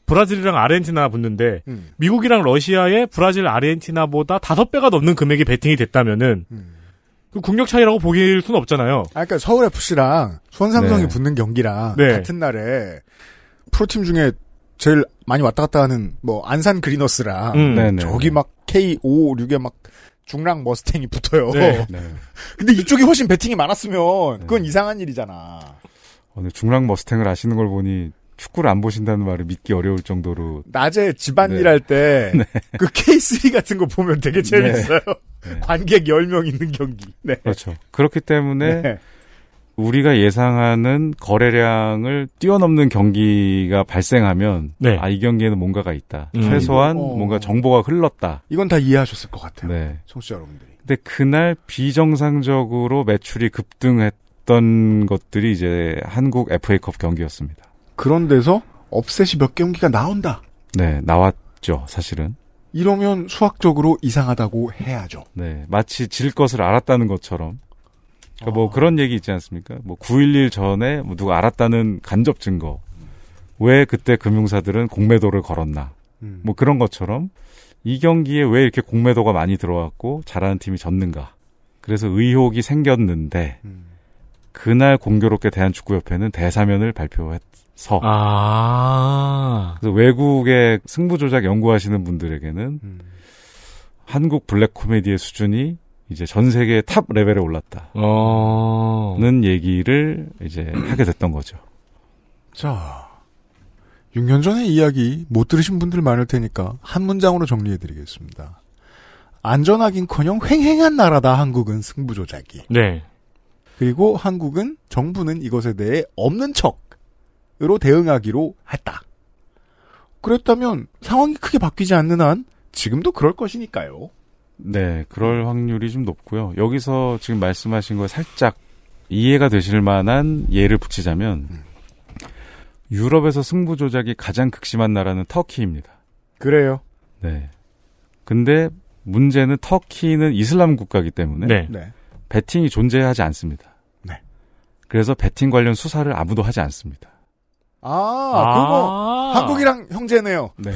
브라질이랑 아르헨티나 붙는데 음. 미국이랑 러시아의 브라질 아르헨티나보다 다섯 배가 넘는 금액이 베팅이 됐다면은 음. 그 국력 차이라고 보길 수는 없잖아요. 아, 그러니까 서울 FC랑 수원삼성이 네. 붙는 경기랑 네. 같은 날에 프로팀 중에 제일 많이 왔다 갔다 하는 뭐 안산 그리너스랑 음. 네, 네, 저기 네. 막 k 5 6에막 중랑 머스탱이 붙어요. <laughs> 네. 근데 이쪽이 훨씬 베팅이 많았으면 그건 이상한 일이잖아. 오늘 어, 중랑 머스탱을 아시는 걸 보니 축구를 안 보신다는 말을 믿기 어려울 정도로 낮에 집안 네. 일할 때그 <laughs> 네. K3 그 같은 거 보면 되게 네. 재밌어요. 네. 관객 10명 있는 경기. 네. 네. 그렇죠. 그렇기 때문에 네. 우리가 예상하는 거래량을 뛰어넘는 경기가 발생하면 아 이 경기에는 뭔가가 있다. 음. 최소한 어. 뭔가 정보가 흘렀다. 이건 다 이해하셨을 것 같아요. 네. 청취자 여러분들이. 근데 그날 비정상적으로 매출이 급등했던 것들이 이제 한국 FA컵 경기였습니다. 그런 데서 업셋이 몇 경기가 나온다. 네, 나왔죠, 사실은. 이러면 수학적으로 이상하다고 해야죠. 네, 마치 질 것을 알았다는 것처럼. 그러니까 뭐 아. 뭐 그런 얘기 있지 않습니까? 뭐 9.11 전에 뭐 누가 알았다는 간접 증거. 왜 그때 금융사들은 공매도를 걸었나. 음. 뭐 그런 것처럼 이 경기에 왜 이렇게 공매도가 많이 들어왔고 잘하는 팀이 졌는가. 그래서 의혹이 생겼는데 음. 그날 공교롭게 대한축구협회는 대사면을 발표했 서. 아. 그래서 외국의 승부 조작 연구하시는 분들에게는 음. 한국 블랙 코미디의 수준이 이제 전 세계 의탑 레벨에 올랐다. 어. 는 얘기를 이제 하게 됐던 거죠. 자. 6년 전의 이야기 못 들으신 분들 많을 테니까 한 문장으로 정리해 드리겠습니다. 안전하긴커녕 횡행한 나라다 한국은 승부 조작이. 네. 그리고 한국은 정부는 이것에 대해 없는 척 으로 대응하기로 했다. 그랬다면 상황이 크게 바뀌지 않는 한 지금도 그럴 것이니까요. 네, 그럴 확률이 좀 높고요. 여기서 지금 말씀하신 거에 살짝 이해가 되실 만한 예를 붙이자면 음. 유럽에서 승부 조작이 가장 극심한 나라는 터키입니다. 그래요. 네. 근데 문제는 터키는 이슬람 국가이기 때문에 네. 네. 배팅이 존재하지 않습니다. 네. 그래서 배팅 관련 수사를 아무도 하지 않습니다. 아, 아~ 그거 한국이랑 형제네요. 네.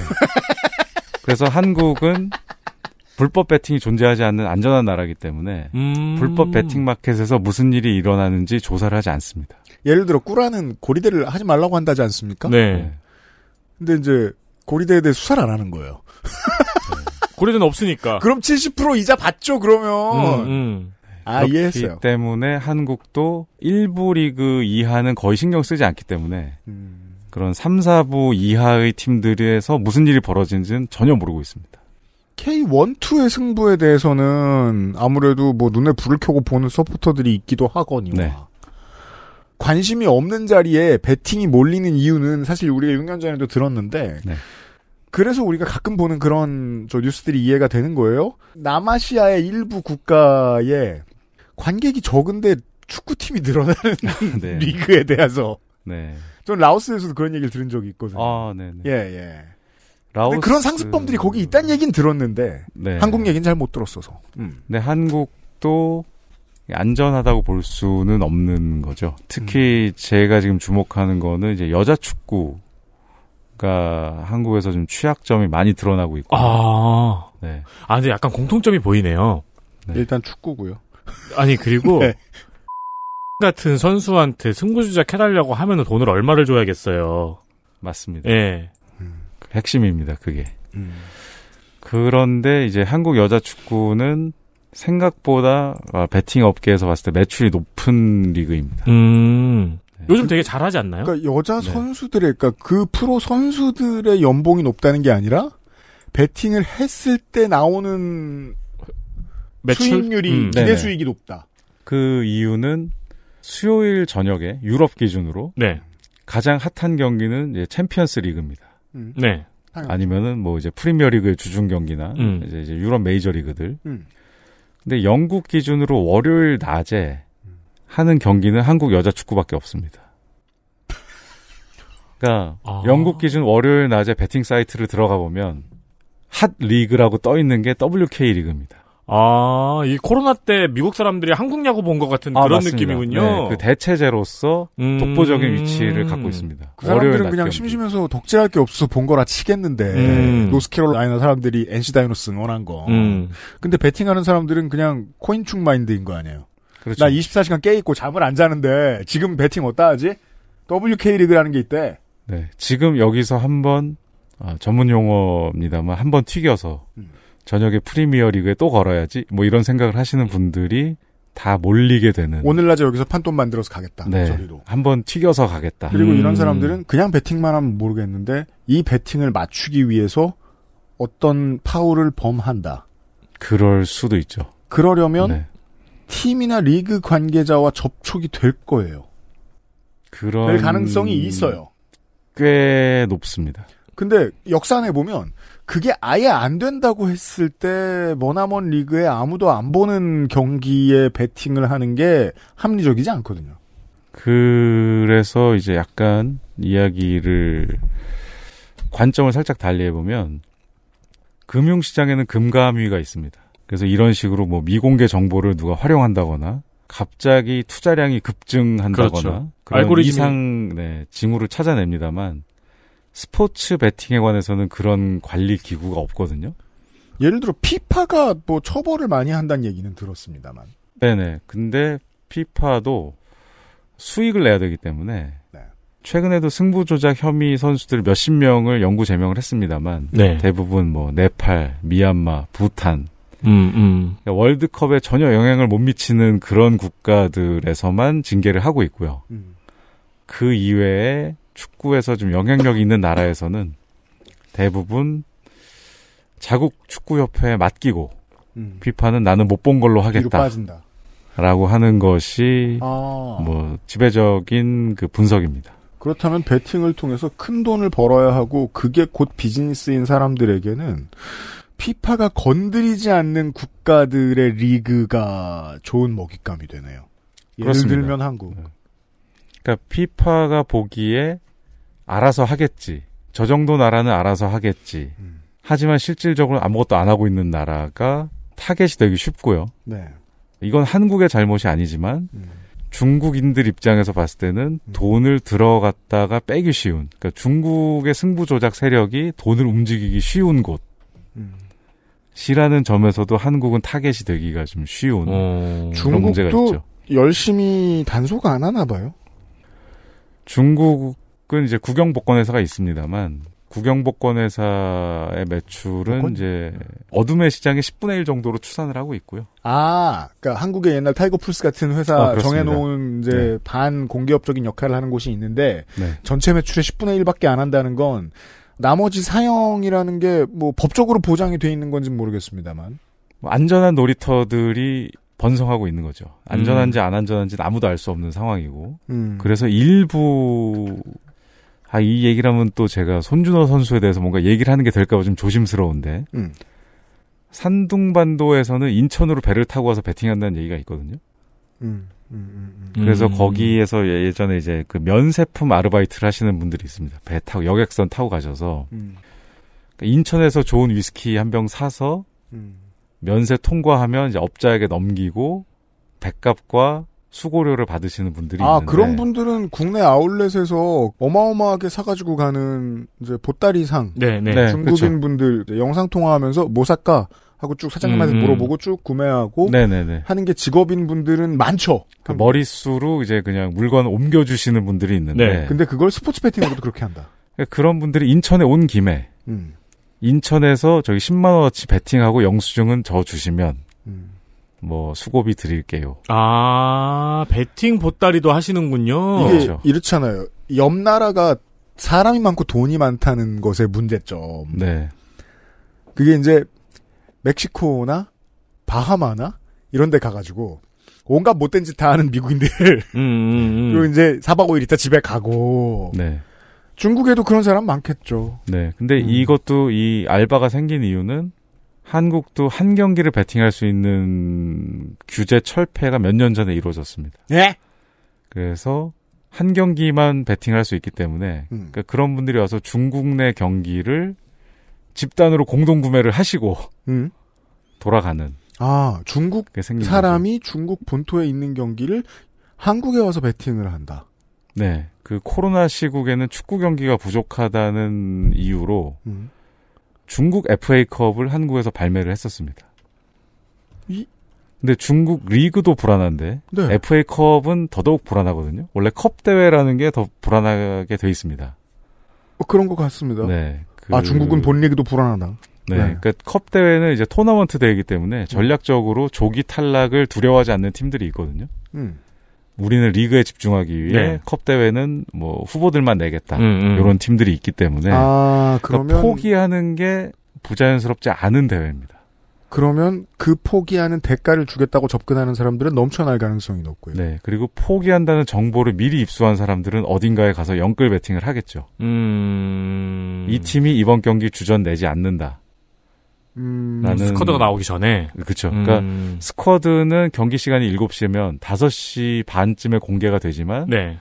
그래서 한국은 불법 배팅이 존재하지 않는 안전한 나라이기 때문에 음... 불법 배팅 마켓에서 무슨 일이 일어나는지 조사를 하지 않습니다. 예를 들어 꾸라는 고리대를 하지 말라고 한다지 않습니까? 네. 네. 근데 이제 고리대에 대해 수사를 안 하는 거예요. 네. 고리대는 없으니까. 그럼 70% 이자 받죠 그러면. 음, 음. 아, 이해했어요. 때문에 한국도 일부 리그 이하는 거의 신경 쓰지 않기 때문에 음. 그런 3, 4부 이하의 팀들에서 무슨 일이 벌어진지는 전혀 모르고 있습니다. K1, 2의 승부에 대해서는 아무래도 뭐 눈에 불을 켜고 보는 서포터들이 있기도 하거니와 네. 관심이 없는 자리에 배팅이 몰리는 이유는 사실 우리가 6년 전에도 들었는데 네. 그래서 우리가 가끔 보는 그런 저 뉴스들이 이해가 되는 거예요. 남아시아의 일부 국가에 관객이 적은데 축구팀이 늘어나는 <laughs> 네. 리그에 대해서 네. 전 라오스에서도 그런 얘기를 들은 적이 있거든요. 아, 네 예, 예. 라오스... 근데 그런 상습범들이 거기 있다는 얘기는 들었는데 네. 한국 얘기는 잘 못 들었어서. 음. 네, 한국도 안전하다고 볼 수는 없는 거죠. 특히 음. 제가 지금 주목하는 거는 이제 여자 축구가 한국에서 좀 취약점이 많이 드러나고 있고. 아, 네. 아, 근데 약간 공통점이 보이네요. 네. 일단 축구고요. 아니 그리고 <laughs> 네. 같은 선수한테 승부주작 해달라고 하면 돈을 얼마를 줘야겠어요. 맞습니다. 예. 음, 핵심입니다, 그게. 음. 그런데 이제 한국 여자 축구는 생각보다 아, 베팅 업계에서 봤을 때 매출이 높은 리그입니다. 음. 네. 요즘 되게 잘하지 않나요? 그러니까 여자 네. 선수들의 그러니까 그 프로 선수들의 연봉이 높다는 게 아니라 베팅을 했을 때 나오는 매출? 수익률이 음. 네, 기대 수익이 높다. 그 이유는 수요일 저녁에 유럽 기준으로 네. 가장 핫한 경기는 이제 챔피언스 리그입니다. 음. 네. 아니면은 뭐 이제 프리미어 리그의 주중 경기나 음. 이제, 이제, 유럽 메이저 리그들. 음. 근데 영국 기준으로 월요일 낮에 음. 하는 경기는 한국 여자 축구밖에 없습니다. <laughs> 그러니까 아. 영국 기준 월요일 낮에 베팅 사이트를 들어가 보면 핫 리그라고 떠 있는 게 WK 리그입니다. 아, 이 코로나 때 미국 사람들이 한국 야구 본 것 같은 아, 그런 맞습니다. 느낌이군요. 네, 그 대체제로서 음... 독보적인 위치를 갖고 있습니다. 그 사람들은 그냥 경기. 심심해서 독재할 게 없어서 본 거라 치겠는데 음... 노스캐롤라이나 사람들이 NC 다이노스 응원한 거. 음... 근데 베팅하는 사람들은 그냥 코인축 마인드인 거 아니에요? 그렇죠. 나 24시간 깨 있고 잠을 안 자는데 지금 베팅 어디 하지? WK 리그라는 게 있대. 네, 지금 여기서 한번 아, 전문 용어입니다만 한번 튀겨서. 음. 저녁에 프리미어 리그에 또 걸어야지 뭐 이런 생각을 하시는 분들이 다 몰리게 되는 오늘 낮에 여기서 판돈 만들어서 가겠다 네. 저리로 한번 튀겨서 가겠다 그리고 음. 이런 사람들은 그냥 배팅만 하면 모르겠는데 이배팅을 맞추기 위해서 어떤 파울을 범한다 그럴 수도 있죠 그러려면 네. 팀이나 리그 관계자와 접촉이 될 거예요 그런 될 가능성이 있어요 꽤 높습니다 근데 역산해 보면 그게 아예 안 된다고 했을 때 머나먼 리그에 아무도 안 보는 경기에 베팅을 하는 게 합리적이지 않거든요. 그래서 이제 약간 이야기를 관점을 살짝 달리해 보면 금융시장에는 금감위가 있습니다. 그래서 이런 식으로 뭐 미공개 정보를 누가 활용한다거나 갑자기 투자량이 급증한다거나 그렇죠. 알고리즘 이상 네, 징후를 찾아냅니다만 스포츠 베팅에 관해서는 그런 관리 기구가 없거든요. 예를 들어 피파가 뭐 처벌을 많이 한다는 얘기는 들었습니다만. 네네. 근데 피파도 수익을 내야 되기 때문에 네. 최근에도 승부 조작 혐의 선수들 몇십 명을 영구 제명을 했습니다만 네. 대부분 뭐 네팔, 미얀마, 부탄 음, 음. 그러니까 월드컵에 전혀 영향을 못 미치는 그런 국가들에서만 징계를 하고 있고요. 음. 그 이외에 축구에서 좀 영향력 있는 나라에서는 대부분 자국 축구협회에 맡기고 음. 비판은 나는 못 본 걸로 하겠다. 라고 하는 것이 아. 뭐 지배적인 그 분석입니다. 그렇다면 배팅을 통해서 큰 돈을 벌어야 하고 그게 곧 비즈니스인 사람들에게는 피파가 건드리지 않는 국가들의 리그가 좋은 먹잇감이 되네요. 예를 그렇습니다. 들면 한국. 네. 그러니까 피파가 보기에 알아서 하겠지. 저 정도 나라는 알아서 하겠지. 음. 하지만 실질적으로 아무것도 안 하고 있는 나라가 타겟이 되기 쉽고요. 네. 이건 한국의 잘못이 아니지만 음. 중국인들 입장에서 봤을 때는 음. 돈을 들어갔다가 빼기 쉬운. 그러니까 중국의 승부 조작 세력이 돈을 움직이기 쉬운 곳. 음. 시라는 점에서도 한국은 타겟이 되기가 좀 쉬운 어... 그런 문제가 있죠. 열심히 단속 안 하나 봐요. 중국 그건 이제 국영복권회사가 있습니다만 국영복권회사의 매출은 복권? 이제 어둠의 시장의 10분의 1 정도로 추산을 하고 있고요. 아, 그러니까 한국의 옛날 타이거 풀스 같은 회사 아, 정해놓은 이제 네. 반 공기업적인 역할을 하는 곳이 있는데 네. 전체 매출의 10분의 1밖에 안 한다는 건 나머지 사형이라는 게 뭐 법적으로 보장이 돼 있는 건지 모르겠습니다만 뭐 안전한 놀이터들이 번성하고 있는 거죠. 안전한지 음. 안 안전한지 아무도 알 수 없는 상황이고 음. 그래서 일부 아, 이 얘기를 하면 또 제가 손준호 선수에 대해서 뭔가 얘기를 하는 게 될까봐 좀 조심스러운데. 음. 산둥반도에서는 인천으로 배를 타고 와서 베팅한다는 얘기가 있거든요. 음, 음, 음, 음. 그래서 음. 거기에서 예, 예전에 이제 그 면세품 아르바이트를 하시는 분들이 있습니다. 배 타고 여객선 타고 가셔서 그러니까 인천에서 좋은 위스키 한 병 사서 면세 통과하면 이제 업자에게 넘기고 배값과 수고료를 받으시는 분들이 아, 있는데 그런 분들은 국내 아울렛에서 어마어마하게 사가지고 가는 이제 보따리상 네네. 네. 네, 중국인 그쵸. 분들 영상 통화하면서 뭐 살까 하고 쭉 사장님한테 음. 음. 물어보고 쭉 구매하고 네네네. 네, 하는 게 직업인 분들은 많죠. 그 머릿수로 이제 그냥 물건 옮겨주시는 분들이 있는데 네. 근데 그걸 스포츠 배팅으로도 그렇게 한다. 그런 분들이 인천에 온 김에 음. 인천에서 저희 10만 원어치 배팅하고 영수증은 저 주시면 음. 뭐 수고비 드릴게요. 아 베팅 보따리도 하시는군요. 이게 그렇죠. 이렇잖아요. 옆 나라가 사람이 많고 돈이 많다는 것의 문제점. 네. 그게 이제 멕시코나 바하마나 이런 데 가가지고 온갖 못된 짓 다 하는 미국인들. 음, 음, 음. 그리고 이제 사박오일 있다 집에 가고. 네. 중국에도 그런 사람 많겠죠. 네. 근데 음. 이것도 이 알바가 생긴 이유는 한국도 한 경기를 베팅할 수 있는 규제 철폐가 몇 년 전에 이루어졌습니다. 예? 그래서 한 경기만 베팅할 수 있기 때문에 음. 그러니까 그런 분들이 와서 중국 내 경기를 집단으로 공동 구매를 하시고 음. 돌아가는 아 중국 사람이 거죠. 중국 본토에 있는 경기를 한국에 와서 베팅을 한다. 네, 그 코로나 시국에는 축구 경기가 부족하다는 이유로 음. 중국 FA컵을 한국에서 발매를 했었습니다. 이... 근데 중국 리그도 불안한데 네. FA컵은 더더욱 불안하거든요. 원래 컵 대회라는 게 더 불안하게 돼 있습니다. 어, 그런 것 같습니다. 네. 아, 그... 아 중국은 본 리그도 불안하다. 네. 네. 그러니까 컵 대회는 이제 토너먼트 대회이기 때문에 전략적으로 조기 탈락을 두려워하지 않는 팀들이 있거든요. 음. 우리는 리그에 집중하기 위해 네. 컵 대회는 뭐 후보들만 내겠다 음, 음. 이런 팀들이 있기 때문에 아, 그러니까 그러면 그러니까 포기하는 게 부자연스럽지 않은 대회입니다. 그러면 그 포기하는 대가를 주겠다고 접근하는 사람들은 넘쳐날 가능성이 높고요. 네, 그리고 포기한다는 정보를 미리 입수한 사람들은 어딘가에 가서 영끌 베팅을 하겠죠. 음... 이 팀이 이번 경기 주전 내지 않는다. 음, 스쿼드가 나오기 전에. 그렇죠. 음. 그러니까 스쿼드는 경기 시간이 7시면 5시 반쯤에 공개가 되지만 네.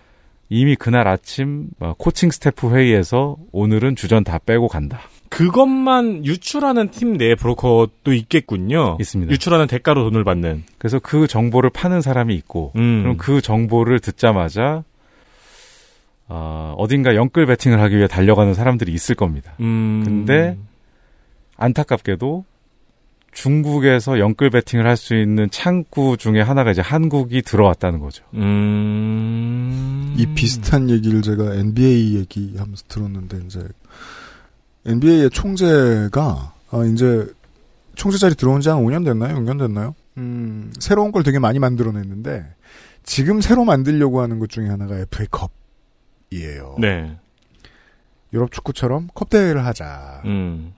이미 그날 아침 어, 코칭 스태프 회의에서 오늘은 주전 다 빼고 간다. 그것만 유출하는 팀 내 브로커도 있겠군요. 있습니다. 유출하는 대가로 돈을 받는. 그래서 그 정보를 파는 사람이 있고, 음. 그럼 그 정보를 듣자마자 어, 어딘가 영끌 배팅을 하기 위해 달려가는 사람들이 있을 겁니다. 음. 근데 안타깝게도 중국에서 연끌 베팅을 할 수 있는 창구 중에 하나가 이제 한국이 들어왔다는 거죠. 음... 이 비슷한 얘기를 제가 NBA 얘기하면서 들었는데 이제 NBA의 총재가 아 이제 총재 자리 들어온 지 한 5년 됐나요? 6년 됐나요? 음, 새로운 걸 되게 많이 만들어냈는데 지금 새로 만들려고 하는 것 중에 하나가 FA컵이에요. 네. 유럽 축구처럼 컵 대회를 하자. 음.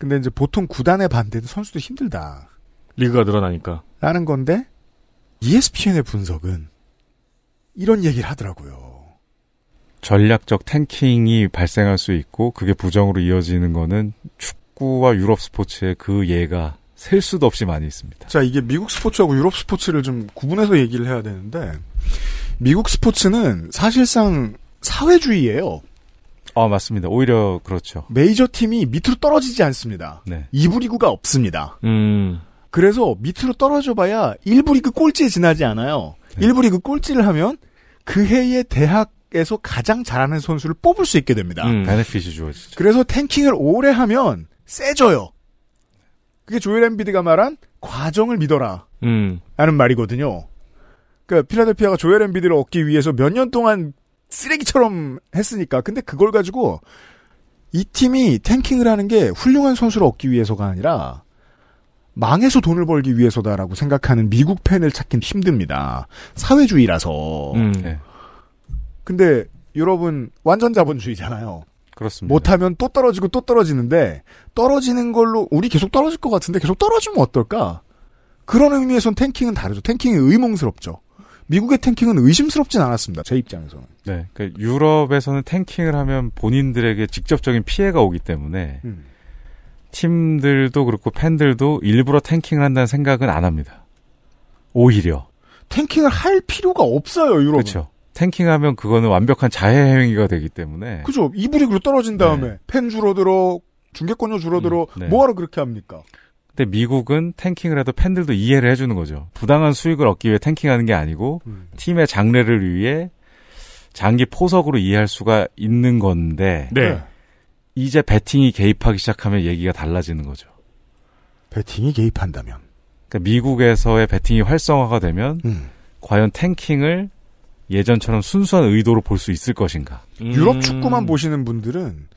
근데 이제 보통 구단의 반대는 선수도 힘들다. 리그가 늘어나니까. 라는 건데 ESPN의 분석은 이런 얘기를 하더라고요. 전략적 탱킹이 발생할 수 있고 그게 부정으로 이어지는 거는 축구와 유럽 스포츠의 그 예가 셀 수도 없이 많이 있습니다. 자, 이게 미국 스포츠하고 유럽 스포츠를 좀 구분해서 얘기를 해야 되는데 미국 스포츠는 사실상 사회주의예요. 아, 맞습니다. 오히려 그렇죠. 메이저 팀이 밑으로 떨어지지 않습니다. 네. 2부 리그가 없습니다. 음. 그래서 밑으로 떨어져 봐야 1부 리그 꼴찌에 지나지 않아요. 네. 1부 리그 꼴찌를 하면 그 해의 대학에서 가장 잘하는 선수를 뽑을 수 있게 됩니다. 음, 베네핏이 주어지죠. 그래서 탱킹을 오래 하면 세져요. 그게 조엘 엠비드가 말한 과정을 믿어라. 음. 라는 말이거든요. 그러니까 필라델피아가 조엘 엠비드를 얻기 위해서 몇 년 동안 쓰레기처럼 했으니까. 근데 그걸 가지고 이 팀이 탱킹을 하는 게 훌륭한 선수를 얻기 위해서가 아니라 망해서 돈을 벌기 위해서다라고 생각하는 미국 팬을 찾긴 힘듭니다. 사회주의라서. 음, 네. 근데 여러분 완전 자본주의잖아요. 그렇습니다. 못하면 또 떨어지고 또 떨어지는데 떨어지는 걸로 우리 계속 떨어질 것 같은데 계속 떨어지면 어떨까? 그런 의미에선 탱킹은 다르죠. 탱킹이 의몽스럽죠. 미국의 탱킹은 의심스럽진 않았습니다. 제 입장에서는. 네. 그러니까 유럽에서는 탱킹을 하면 본인들에게 직접적인 피해가 오기 때문에 음. 팀들도 그렇고 팬들도 일부러 탱킹을 한다는 생각은 안 합니다. 오히려. 탱킹을 할 필요가 없어요, 유럽은. 그렇죠. 탱킹하면 그거는 완벽한 자해 행위가 되기 때문에. 그죠. 이브릭으로 떨어진 다음에 네. 팬 줄어들어, 중계권료 줄어들어, 음, 네. 뭐하러 그렇게 합니까? 근데 미국은 탱킹을 해도 팬들도 이해를 해주는 거죠. 부당한 수익을 얻기 위해 탱킹하는 게 아니고 음. 팀의 장래를 위해 장기 포석으로 이해할 수가 있는 건데 네. 이제 배팅이 개입하기 시작하면 얘기가 달라지는 거죠. 배팅이 개입한다면 그러니까 미국에서의 배팅이 활성화가 되면 음. 과연 탱킹을 예전처럼 순수한 의도로 볼 수 있을 것인가? 유럽 음. 축구만 보시는 분들은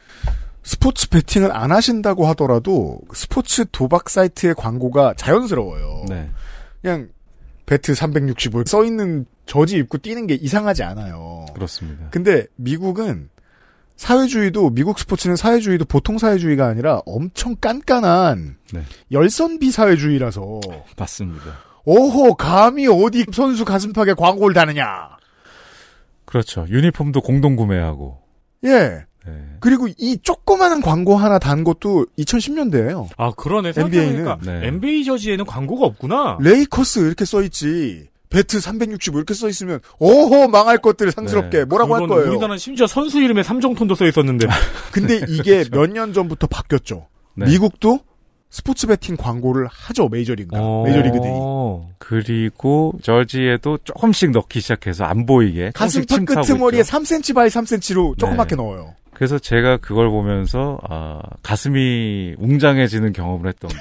스포츠 베팅을 안 하신다고 하더라도 스포츠 도박 사이트의 광고가 자연스러워요. 네. 그냥 배트 365써 있는 저지 입고 뛰는 게 이상하지 않아요. 그렇습니다. 근데 미국은 사회주의도 미국 스포츠는 사회주의도 보통 사회주의가 아니라 엄청 깐깐한 네. 열선비 사회주의라서 맞습니다. 오호 감히 어디 선수 가슴팍에 광고를 다느냐? 그렇죠. 유니폼도 공동 구매하고. 예. 네. 그리고 이 조그마한 광고 하나 단 것도 2 0 1 0년대에요아 그러네. NBA는 네. 네. NBA 저지에는 광고가 없구나. 레이커스 이렇게 써 있지. 배트 360 이렇게 써 있으면 어허 망할 것들 네. 상스럽게 네. 뭐라고 할 거예요. 우리나라는 심지어 선수 이름에 삼정톤도 써 있었는데. <laughs> 근데 이게 그렇죠. 몇년 전부터 바뀌었죠. 네. 미국도 스포츠 베팅 광고를 하죠 메이저리그가 어... 메이저리그들이 그리고 저지에도 조금씩 넣기 시작해서 안 보이게 가슴팍 끄트머리에 3cm 바이 3cm로 조그맣게 네. 넣어요 그래서 제가 그걸 보면서 아, 가슴이 웅장해지는 경험을 했던 게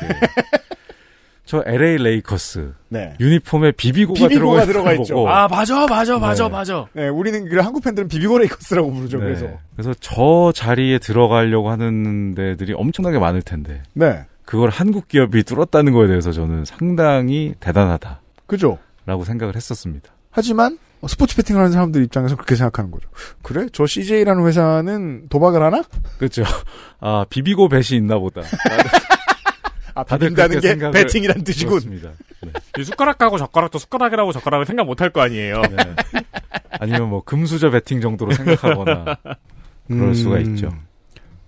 저 LA <laughs> 레이커스 네. 유니폼에 비비고가, 비비고가 들어가, 있는 거고. 아 맞아 맞아 네. 맞아 네. 맞아. 네 우리는 그 한국 팬들은 비비고 레이커스라고 부르죠. 네. 그래서 그래서 저 자리에 들어가려고 하는 데들이 엄청나게 많을 텐데. 네. 그걸 한국 기업이 뚫었다는 거에 대해서 저는 상당히 대단하다. 그죠? 라고 생각을 했었습니다. 하지만 어, 스포츠 배팅을 하는 사람들 입장에서 그렇게 생각하는 거죠. 그래? 저 CJ라는 회사는 도박을 하나? 그렇죠. 아, 비비고 배시 있나 보다. <laughs> 아, 받는다는 게 배팅이란 뜻이군. 그렇 네. 숟가락하고 젓가락도 숟가락이라고 젓가락을 생각 못할 거 아니에요. 네. 아니면 뭐 금수저 배팅 정도로 생각하거나 그럴 음... 수가 있죠.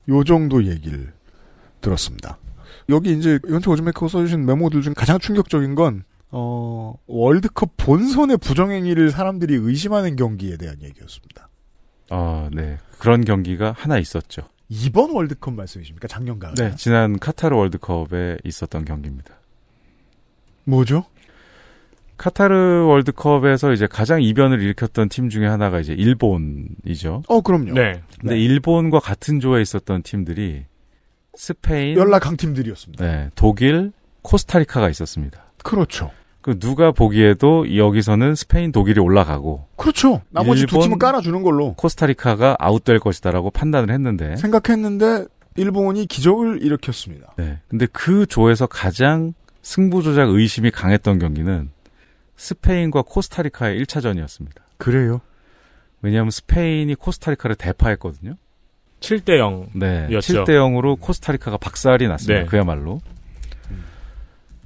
요 정도 얘기를 들었습니다. 여기 이제 연초 오즈메커 써주신 메모들 중 가장 충격적인 건 어, 월드컵 본선의 부정행위를 사람들이 의심하는 경기에 대한 얘기였습니다. 어, 네. 그런 경기가 하나 있었죠. 이번 월드컵 말씀이십니까? 작년 가을. 네, 지난 카타르 월드컵에 있었던 경기입니다. 뭐죠? 카타르 월드컵에서 이제 가장 이변을 일으켰던 팀 중에 하나가 이제 일본이죠. 어, 그럼요. 네. 근데 네. 일본과 같은 조에 있었던 팀들이 스페인 연락 강팀들이었습니다. 네, 독일, 코스타리카가 있었습니다. 그렇죠. 그 누가 보기에도 여기서는 스페인, 독일이 올라가고 그렇죠. 나머지 두 팀은 깔아주는 걸로 코스타리카가 아웃될 것이다라고 판단을 했는데 생각했는데 일본이 기적을 일으켰습니다. 네. 근데 그 조에서 가장 승부 조작 의심이 강했던 경기는 스페인과 코스타리카의 1차전이었습니다. 그래요? 왜냐하면 스페인이 코스타리카를 대파했거든요. 7대 0. 네. 7대 0으로 코스타리카가 박살이 났습니다. 네. 그야말로.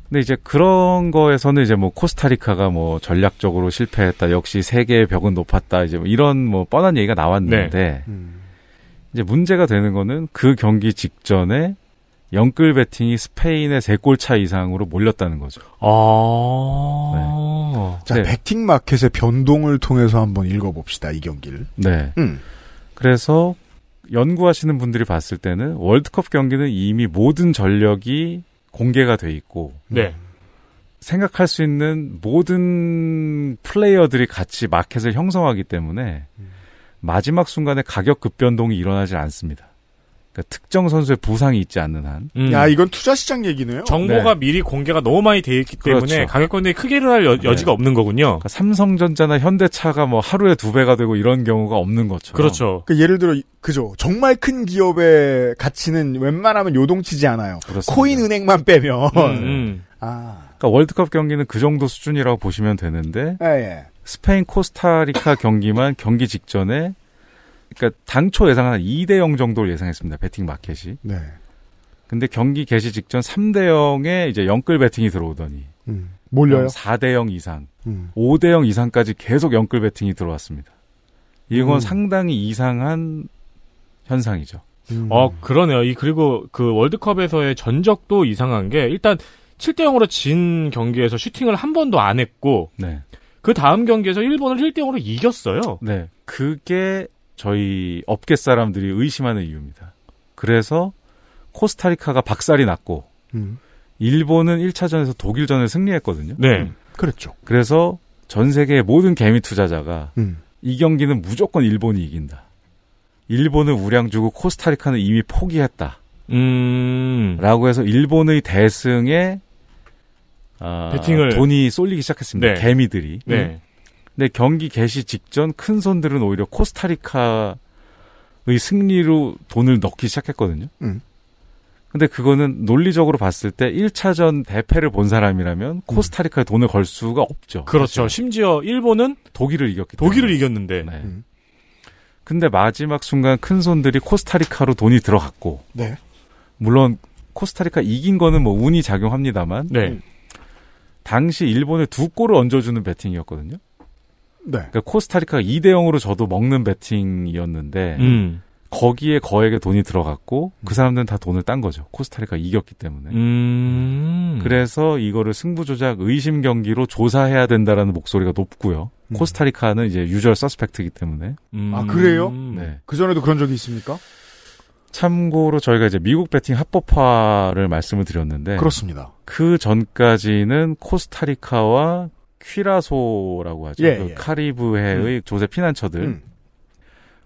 근데 이제 그런 거에서는 이제 뭐 코스타리카가 뭐 전략적으로 실패했다. 역시 세계의 벽은 높았다. 이제 뭐 이런 뭐 뻔한 얘기가 나왔는데 네. 음. 이제 문제가 되는 거는 그 경기 직전에 영끌 베팅이 스페인의 세골차 이상으로 몰렸다는 거죠. 아. 네. 자, 네. 베팅 마켓의 변동을 통해서 한번 읽어 봅시다. 이 경기를. 네. 음. 그래서 연구하시는 분들이 봤을 때는 월드컵 경기는 이미 모든 전력이 공개가 돼 있고 네. 생각할 수 있는 모든 플레이어들이 같이 마켓을 형성하기 때문에 음. 마지막 순간에 가격 급변동이 일어나질 않습니다. 그러니까 특정 선수의 부상이 있지 않는 한. 음. 야 이건 투자 시장 얘기네요. 정보가 네. 미리 공개가 너무 많이 돼 있기 때문에 그렇죠. 가격권이 크게를 할 여, 네. 지가 없는 거군요. 그러니까 삼성전자나 현대차가 뭐 하루에 두 배가 되고 이런 경우가 없는 거죠. 그렇죠. 그러니까 예를 들어 그죠. 정말 큰 기업의 가치는 웬만하면 요동치지 않아요. 그렇습 코인 은행만 빼면. 음, 음. <laughs> 아. 그러니까 월드컵 경기는 그 정도 수준이라고 보시면 되는데 아, 예. 스페인 코스타리카 경기만 경기 직전에 그러니까 당초 예상은 한 2대 0 정도를 예상했습니다. 배팅 마켓이. 네. 근데 경기 개시 직전 3대 0에 이제 영끌 배팅이 들어오더니 음, 몰려요. 4대 0 이상, 음. 5대 0 이상까지 계속 영끌 배팅이 들어왔습니다. 이건 음. 상당히 이상한 현상이죠. 음. 어, 그러네요. 이 그리고 그 월드컵에서의 전적도 이상한 게 일단 7대 0으로 진 경기에서 슈팅을 한 번도 안 했고 네. 그 다음 경기에서 일본을 1대 0으로 이겼어요. 네. 그게 저희 업계 사람들이 의심하는 이유입니다. 그래서 코스타리카가 박살이 났고 음. 일본은 1차전에서 독일전을 승리했거든요. 네. 음. 그렇죠. 그래서 전세계 모든 개미 투자자가 음. 이 경기는 무조건 일본이 이긴다. 일본은 우량 주고 코스타리카는 이미 포기했다. 음. 라고 해서 일본의 대승에 아, 배팅을 돈이 쏠리기 시작했습니다. 네. 개미들이. 네. 근데 네, 경기 개시 직전 큰 손들은 오히려 코스타리카의 승리로 돈을 넣기 시작했거든요. 음. 근데 그거는 논리적으로 봤을 때 1차전 대패를 본 사람이라면 음. 코스타리카에 음. 돈을 걸 수가 없죠. 그렇죠. 사실. 심지어 일본은 독일을 이겼기 때문에. 독일을 이겼는데. 네. 음. 근데 마지막 순간 큰 손들이 코스타리카로 돈이 들어갔고. 네. 물론 코스타리카 이긴 거는 뭐 운이 작용합니다만. 네. 음. 당시 일본에 두 골을 얹어주는 배팅이었거든요. 네. 그니까 코스타리카가 2대 0으로 저도 먹는 배팅이었는데 음. 거기에 거액의 돈이 들어갔고 그 사람들은 다 돈을 딴 거죠. 코스타리카 이겼기 때문에. 음. 그래서 이거를 승부 조작 의심 경기로 조사해야 된다라는 목소리가 높고요. 음. 코스타리카는 이제 유저 서스펙트이기 때문에. 음. 아 그래요? 네. 그 전에도 그런 적이 있습니까? 참고로 저희가 이제 미국 배팅 합법화를 말씀을 드렸는데 그렇습니다. 그 전까지는 코스타리카와 퀴라소라고 하죠. 예, 그 예. 카리브해의 음. 조세 피난처들. 음.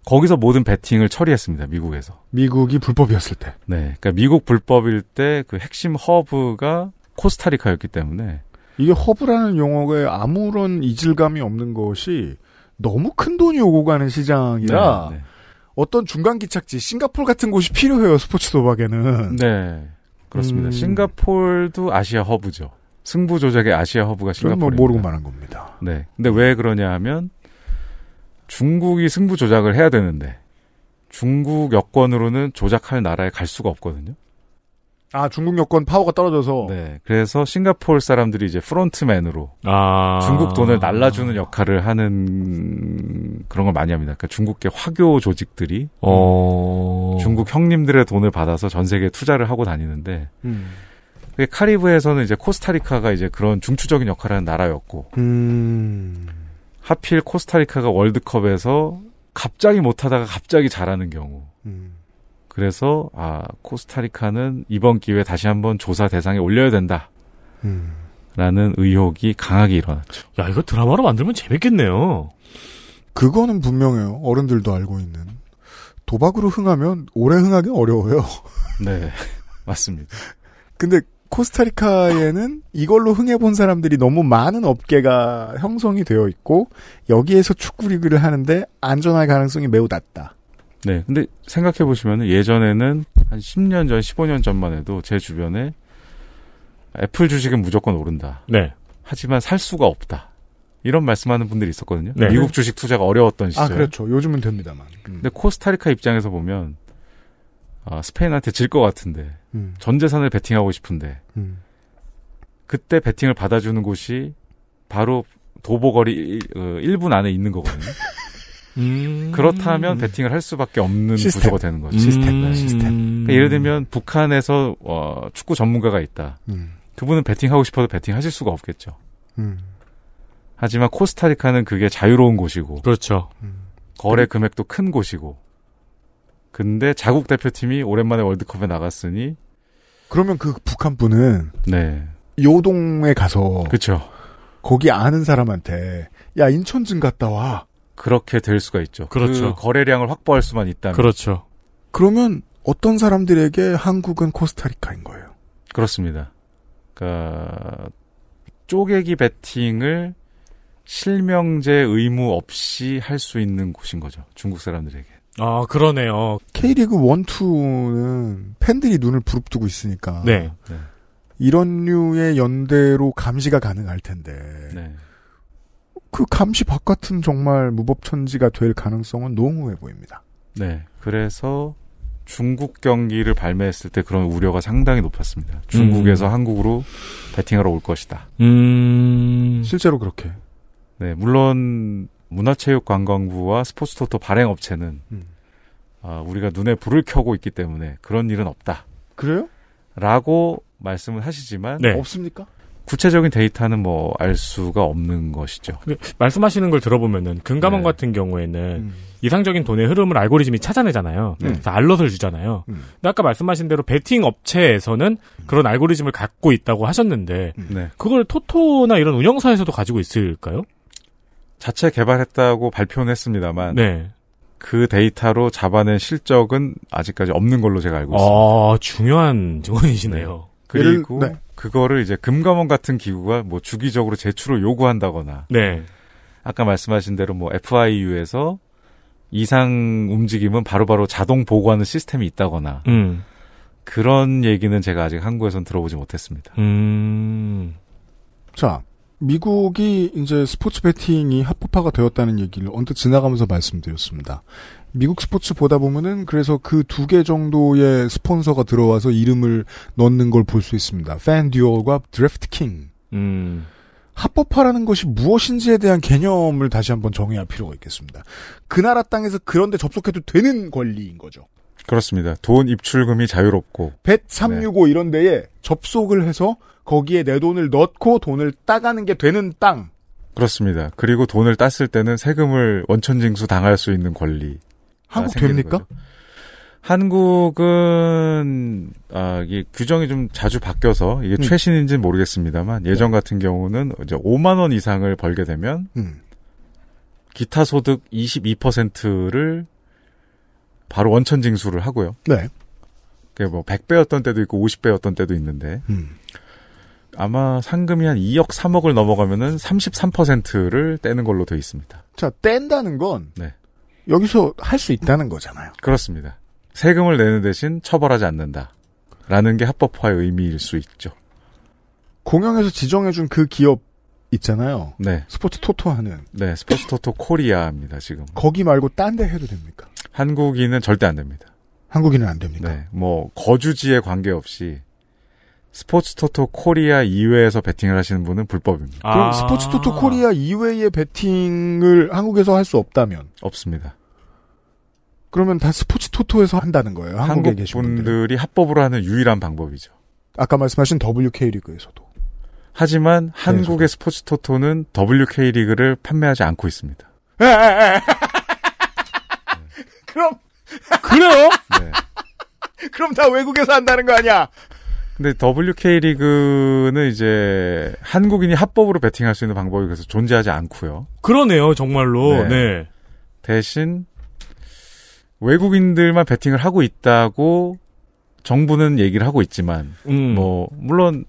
거기서 모든 베팅을 처리했습니다. 미국에서. 미국이 불법이었을 때. 네. 그러니까 미국 불법일 때 그 핵심 허브가 코스타리카였기 때문에 이게 허브라는 용어에 아무런 이질감이 없는 것이 너무 큰 돈이 오고 가는 시장이라 네, 네. 어떤 중간 기착지 싱가폴 같은 곳이 필요해요 스포츠 도박에는. 네. 그렇습니다. 음... 싱가폴도 아시아 허브죠. 승부 조작의 아시아 허브가 싱가포르. 뭐 모르고 말한 겁니다. 네. 근데 왜 그러냐 하면 중국이 승부 조작을 해야 되는데 중국 여권으로는 조작할 나라에 갈 수가 없거든요. 아 중국 여권 파워가 떨어져서. 네. 그래서 싱가포르 사람들이 이제 프론트맨으로 아~ 중국 돈을 날라주는 역할을 하는 그런 걸 많이 합니다. 그러니까 중국계 화교 조직들이 어~ 중국 형님들의 돈을 받아서 전 세계에 투자를 하고 다니는데. 음. 카리브에서는 이제 코스타리카가 이제 그런 중추적인 역할을 하는 나라였고 음... 하필 코스타리카가 월드컵에서 갑자기 못하다가 갑자기 잘하는 경우. 음... 그래서 아 코스타리카는 이번 기회에 다시 한번 조사 대상에 올려야 된다. 음... 라는 의혹이 강하게 일어났죠. 야 이거 드라마로 만들면 재밌겠네요. 그거는 분명해요. 어른들도 알고 있는 도박으로 흥하면 오래 흥하기 어려워요. 네 <laughs> 맞습니다. 근데 코스타리카에는 이걸로 흥해본 사람들이 너무 많은 업계가 형성이 되어 있고 여기에서 축구리그를 하는데 안전할 가능성이 매우 낮다. 네. 근데 생각해 보시면 예전에는 한 10년 전, 15년 전만 해도 제 주변에 애플 주식은 무조건 오른다. 네. 하지만 살 수가 없다. 이런 말씀하는 분들이 있었거든요. 네. 미국 주식 투자가 어려웠던 시절. 아, 그렇죠. 요즘은 됩니다만. 음. 근데 코스타리카 입장에서 보면 아, 스페인한테 질 것 같은데 음. 전 재산을 베팅하고 싶은데 음. 그때 베팅을 받아주는 곳이 바로 도보거리 1, 어, 분 안에 있는 거거든요. <laughs> 음. 그렇다면 베팅을 할 수밖에 없는 시스템. 구조가 되는 거죠. 음. 시스템. 네. 시스템. 그러니까 예를 들면 북한에서 어, 축구 전문가가 있다. 그분은 베팅하고 싶어도 베팅하실 수가 없겠죠. 하지만 코스타리카는 그게 자유로운 곳이고. 그렇죠. 거래 금액도 큰 곳이고. 근데 자국 대표팀이 오랜만에 월드컵에 나갔으니 그러면 그 북한 분은 네. 요동에 가서 그렇 거기 아는 사람한테 야 인천 증 갔다 와. 그렇게 될 수가 있죠. 그렇죠. 그 거래량을 확보할 수만 있다면. 그렇죠. 그러면 어떤 사람들에게 한국은 코스타리카인 거예요. 그렇습니다. 그러니까 쪼개기 베팅을 실명제 의무 없이 할 수 있는 곳인 거죠. 중국 사람들에게. 아, 그러네요. K리그 1, 2는 팬들이 눈을 부릅뜨고 있으니까. 네. 네. 이런 류의 연대로 감시가 가능할 텐데. 네. 그 감시 바깥은 정말 무법천지가 될 가능성은 농후해 보입니다. 네. 그래서 중국 경기를 발매했을 때 그런 우려가 상당히 높았습니다. 중국에서 음. 한국으로 배팅하러 올 것이다. 음. 실제로 그렇게. 네. 물론 문화체육관광부와 스포츠토토 발행업체는 음. 어, 우리가 눈에 불을 켜고 있기 때문에 그런 일은 없다. 그래요? 라고 말씀을 하시지만 네. 없습니까? 구체적인 데이터는 뭐 알 수가 없는 것이죠. 말씀하시는 걸 들어보면은 금감원 네. 같은 경우에는 음. 이상적인 돈의 흐름을 알고리즘이 찾아내잖아요. 네. 그래서 알럿을 주잖아요. 음. 근데 아까 말씀하신 대로 베팅 업체에서는 음. 그런 알고리즘을 갖고 있다고 하셨는데 음. 네. 그걸 토토나 이런 운영사에서도 가지고 있을까요? 자체 개발했다고 발표는 했습니다만 네. 그 데이터로 잡아낸 실적은 아직까지 없는 걸로 제가 알고 있습니다. 아, 중요한 증언이시네요. 네. 그리고 네. 그거를 이제 금감원 같은 기구가 뭐 주기적으로 제출을 요구한다거나 네. 아까 말씀하신 대로 뭐 FIU에서 이상 움직임은 바로바로 바로 자동 보고하는 시스템이 있다거나 음. 그런 얘기는 제가 아직 한국에선 들어보지 못했습니다. 음. 자, 미국이 이제 스포츠 베팅이 합법화가 되었다는 얘기를 언뜻 지나가면서 말씀드렸습니다. 미국 스포츠 보다 보면은 그래서 그 두 개 정도의 스폰서가 들어와서 이름을 넣는 걸 볼 수 있습니다. 팬듀얼과 드래프트킹. 음. 합법화라는 것이 무엇인지에 대한 개념을 다시 한번 정해야 할 필요가 있겠습니다. 그 나라 땅에서 그런데 접속해도 되는 권리인 거죠. 그렇습니다. 돈 입출금이 자유롭고. 벳365 네. 이런 데에 접속을 해서 거기에 내 돈을 넣고 돈을 따가는 게 되는 땅. 그렇습니다. 그리고 돈을 땄을 때는 세금을 원천징수 당할 수 있는 권리. 한국 아, 됩니까? 거죠. 한국은 아, 이게 규정이 좀 자주 바뀌어서 이게 음. 최신인지는 모르겠습니다만 예전 네. 같은 경우는 이제 5만 원 이상을 벌게 되면 음. 기타 소득 22%를 바로 원천 징수를 하고요. 네. 그뭐 100배였던 때도 있고 50배였던 때도 있는데 음. 아마 상금이 한 2억 3억을 넘어가면은 33%를 떼는 걸로 되어 있습니다. 자, 뗀다는 건 네. 여기서 할 수 있다는 거잖아요. 그렇습니다. 세금을 내는 대신 처벌하지 않는다라는 게 합법화의 의미일 수 있죠. 공영에서 지정해준 그 기업 있잖아요. 네. 스포츠 토토 하는. 네, 스포츠 토토 코리아입니다, 지금. 거기 말고 딴 데 해도 됩니까? 한국인은 절대 안 됩니다. 한국인은 안 됩니까? 네. 뭐 거주지에 관계없이 스포츠 토토 코리아 이외에서 베팅을 하시는 분은 불법입니다. 아~ 그럼 스포츠 토토 코리아 이외의 베팅을 한국에서 할 수 없다면 없습니다. 그러면 다 스포츠 토토에서 한다는 거예요. 한국에 한국 계신 분들이 분들은. 합법으로 하는 유일한 방법이죠. 아까 말씀하신 WK 리그에서도. 하지만 한국의 네, 스포츠 토토는 WK 리그를 판매하지 않고 있습니다. 그럼 그래요? <laughs> 네. 그럼 다 외국에서 한다는 거 아니야? 근데 WK 리그는 이제 한국인이 합법으로 베팅할 수 있는 방법이 그래서 존재하지 않고요. 그러네요, 정말로. 네. 네. 대신 외국인들만 베팅을 하고 있다고 정부는 얘기를 하고 있지만 음. 뭐 물론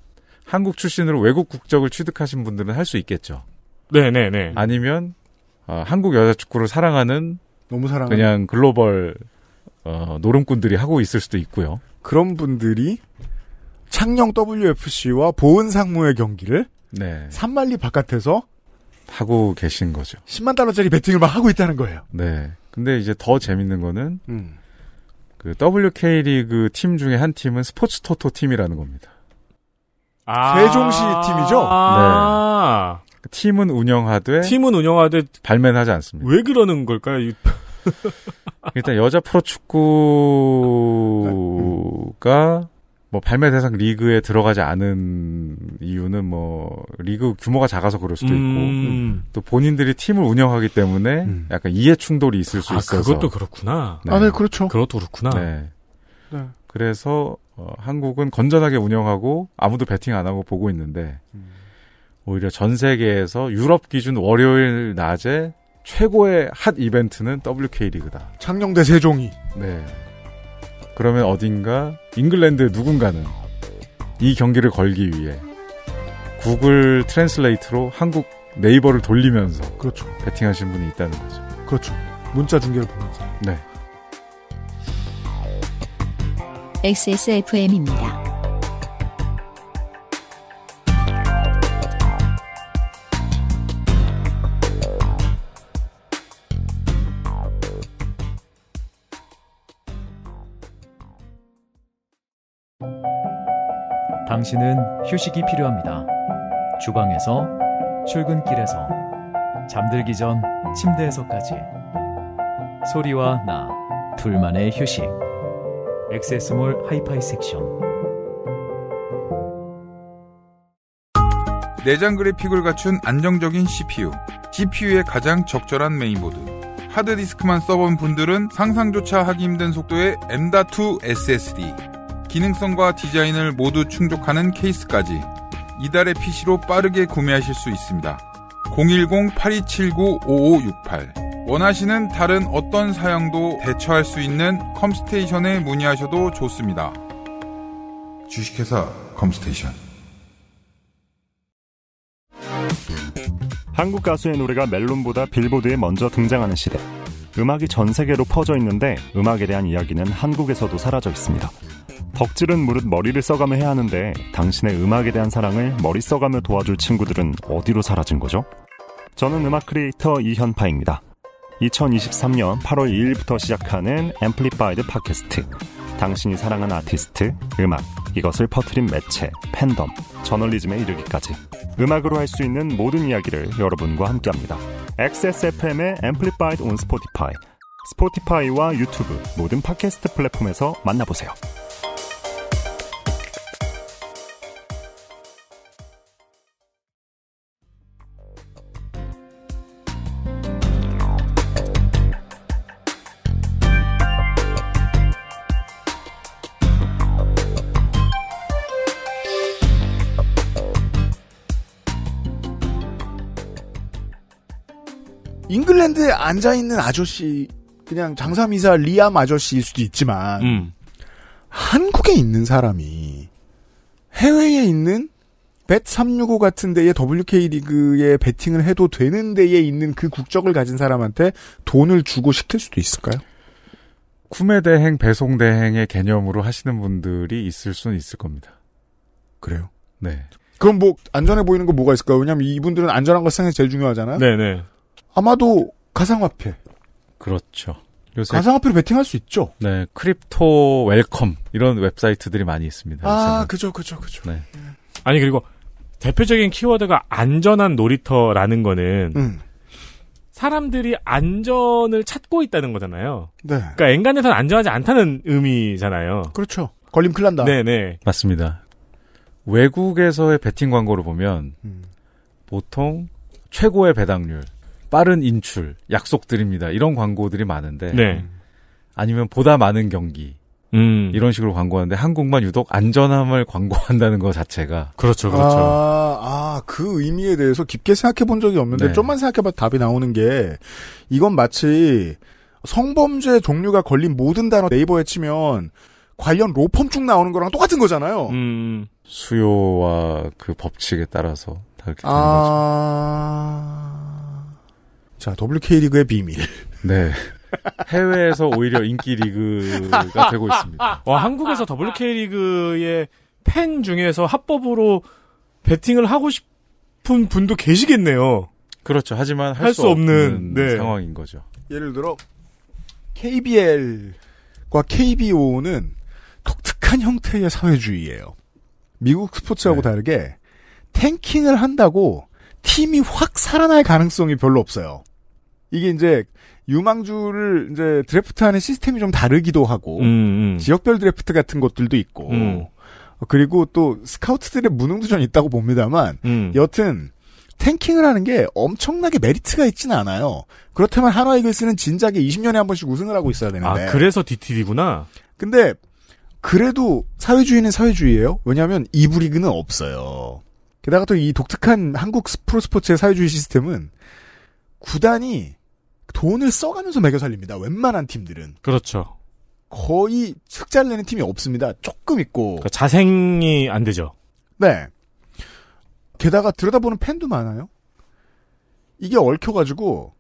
한국 출신으로 외국 국적을 취득하신 분들은 할 수 있겠죠. 네, 네, 네. 아니면 어, 한국 여자 축구를 사랑하는 너무 사랑. 그냥 글로벌 어, 노름꾼들이 하고 있을 수도 있고요. 그런 분들이 창녕 WFC와 보은 상무의 경기를 네. 산만리 바깥에서 하고 계신 거죠. 10만 달러짜리 배팅을막 하고 있다는 거예요. 네. 근데 이제 더 재밌는 거는 음. 그 WK 리그 팀 중에 한 팀은 스포츠 토토 팀이라는 겁니다. 아~ 세종시 팀이죠. 아~ 네. 팀은 운영하되 팀은 운영하되 발매는 하지 않습니다. 왜 그러는 걸까요? 일단 여자 프로축구가 뭐 발매 대상 리그에 들어가지 않은 이유는 뭐 리그 규모가 작아서 그럴 수도 있고 음. 또 본인들이 팀을 운영하기 때문에 음. 약간 이해 충돌이 있을 수 아, 있어서 그것도 그렇구나. 네. 아, 네, 그렇죠. 그것도 그렇구나. 네. 네. 그래서 어, 한국은 건전하게 운영하고 아무도 베팅 안 하고 보고 있는데 음. 오히려 전 세계에서 유럽 기준 월요일 낮에 최고의 핫 이벤트는 WK 리그다. 창녕대 세종이. 네. 그러면 어딘가 잉글랜드 누군가는 이 경기를 걸기 위해 구글 트랜슬레이트로 한국 네이버를 돌리면서 그렇죠. 베팅하신 분이 있다는 거죠. 그렇죠. 문자 중계를 보면서. 네. XSFM입니다. 당신은 휴식이 필요합니다. 주방에서, 출근길에서, 잠들기 전 침대에서까지. 소리와 나, 둘만의 휴식. 엑세스몰 하이파이 섹션. 내장 그래픽을 갖춘 안정적인 CPU, GPU의 가장 적절한 메인보드. 하드디스크만 써본 분들은 상상조차 하기 힘든 속도의 M.2 SSD. 기능성과 디자인을 모두 충족하는 케이스까지 이달의 PC로 빠르게 구매하실 수 있습니다. 010-8279-5568 원하시는 다른 어떤 사양도 대처할 수 있는 컴스테이션에 문의하셔도 좋습니다. 주식회사 컴스테이션 한국 가수의 노래가 멜론보다 빌보드에 먼저 등장하는 시대. 음악이 전 세계로 퍼져 있는데 음악에 대한 이야기는 한국에서도 사라져 있습니다. 덕질은 무릇 머리를 써가며 해야 하는데 당신의 음악에 대한 사랑을 머리 써가며 도와줄 친구들은 어디로 사라진 거죠? 저는 음악 크리에이터 이현파입니다. 2023년 8월 2일부터 시작하는 앰플리파이드 팟캐스트. 당신이 사랑하는 아티스트, 음악, 이것을 퍼트린 매체, 팬덤, 저널리즘에 이르기까지 음악으로 할 수 있는 모든 이야기를 여러분과 함께합니다. XSFM의 앰플리파이드 온 스포티파이, 스포티파이와 유튜브 모든 팟캐스트 플랫폼에서 만나보세요. s t a n 앉아 있는 아저씨 그냥 장사미사 리암 아저씨일 수도 있지만 음. 한국에 있는 사람이 해외에 있는 b e 3 6 5 같은 데에 WK 리그에 베팅을 해도 되는 데에 있는 그 국적을 가진 사람한테 돈을 주고 시킬 수도 있을까요? 구매 대행, 배송 대행의 개념으로 하시는 분들이 있을 수는 있을 겁니다. 그래요? 네. 그럼 뭐 안전해 보이는 거 뭐가 있을까요? 왜냐면 이분들은 안전한 걸 생각이 제일 중요하잖아요. 네네. 네. 아마도 가상화폐. 그렇죠. 요새 가상화폐로 베팅할 수 있죠. 네, 크립토 웰컴 이런 웹사이트들이 많이 있습니다. 아, 요새는. 그죠, 그죠, 그죠. 네. 예. 아니 그리고 대표적인 키워드가 안전한 놀이터라는 거는 음. 사람들이 안전을 찾고 있다는 거잖아요. 네. 그러니까 엔간에서는 안전하지 않다는 의미잖아요. 그렇죠. 걸림 클 난다. 네네. 맞습니다. 외국에서의 베팅 광고를 보면 음. 보통 최고의 배당률, 빠른 인출, 약속드립니다. 이런 광고들이 많은데. 네. 아니면 보다 많은 경기. 음. 이런 식으로 광고하는데 한국만 유독 안전함을 광고한다는 것 자체가 그렇죠, 그렇죠. 아, 아그 의미에 대해서 깊게 생각해 본 적이 없는데 네. 좀만 생각해 봐도 답이 나오는 게 이건 마치 성범죄 종류가 걸린 모든 단어 네이버에 치면 관련 로펌 쭉 나오는 거랑 똑같은 거잖아요. 음. 수요와 그 법칙에 따라서 다 이렇게 되는 아... 거죠. 자, WK리그의 비밀. 네. 해외에서 오히려 인기 리그가 <laughs> 되고 있습니다. 와, 한국에서 WK리그의 팬 중에서 합법으로 베팅을 하고 싶은 분도 계시겠네요. 그렇죠. 하지만 할수 할 없는, 네. 상황인 거죠. 예를 들어 KBL과 KBO는 독특한 형태의 사회주의예요. 미국 스포츠하고 네. 다르게 탱킹을 한다고 팀이 확 살아날 가능성이 별로 없어요. 이게 이제 유망주를 이제 드래프트하는 시스템이 좀 다르기도 하고 음, 음. 지역별 드래프트 같은 것들도 있고 음. 어, 그리고 또 스카우트들의 무능도 전 있다고 봅니다만 음. 여튼 탱킹을 하는 게 엄청나게 메리트가 있지는 않아요. 그렇다면 한화 이글스는 진작에 20년에 한 번씩 우승을 하고 있어야 되는데. 아 그래서 DTD구나. 근데 그래도 사회주의는 사회주의예요. 왜냐하면 이부 리그는 없어요. 게다가 또 이 독특한 한국 프로스포츠의 사회주의 시스템은 구단이 돈을 써가면서 매겨 살립니다. 웬만한 팀들은. 그렇죠. 거의 흑자를 내는 팀이 없습니다. 조금 있고. 그 자생이 안 되죠. 네. 게다가 들여다보는 팬도 많아요. 이게 얽혀가지고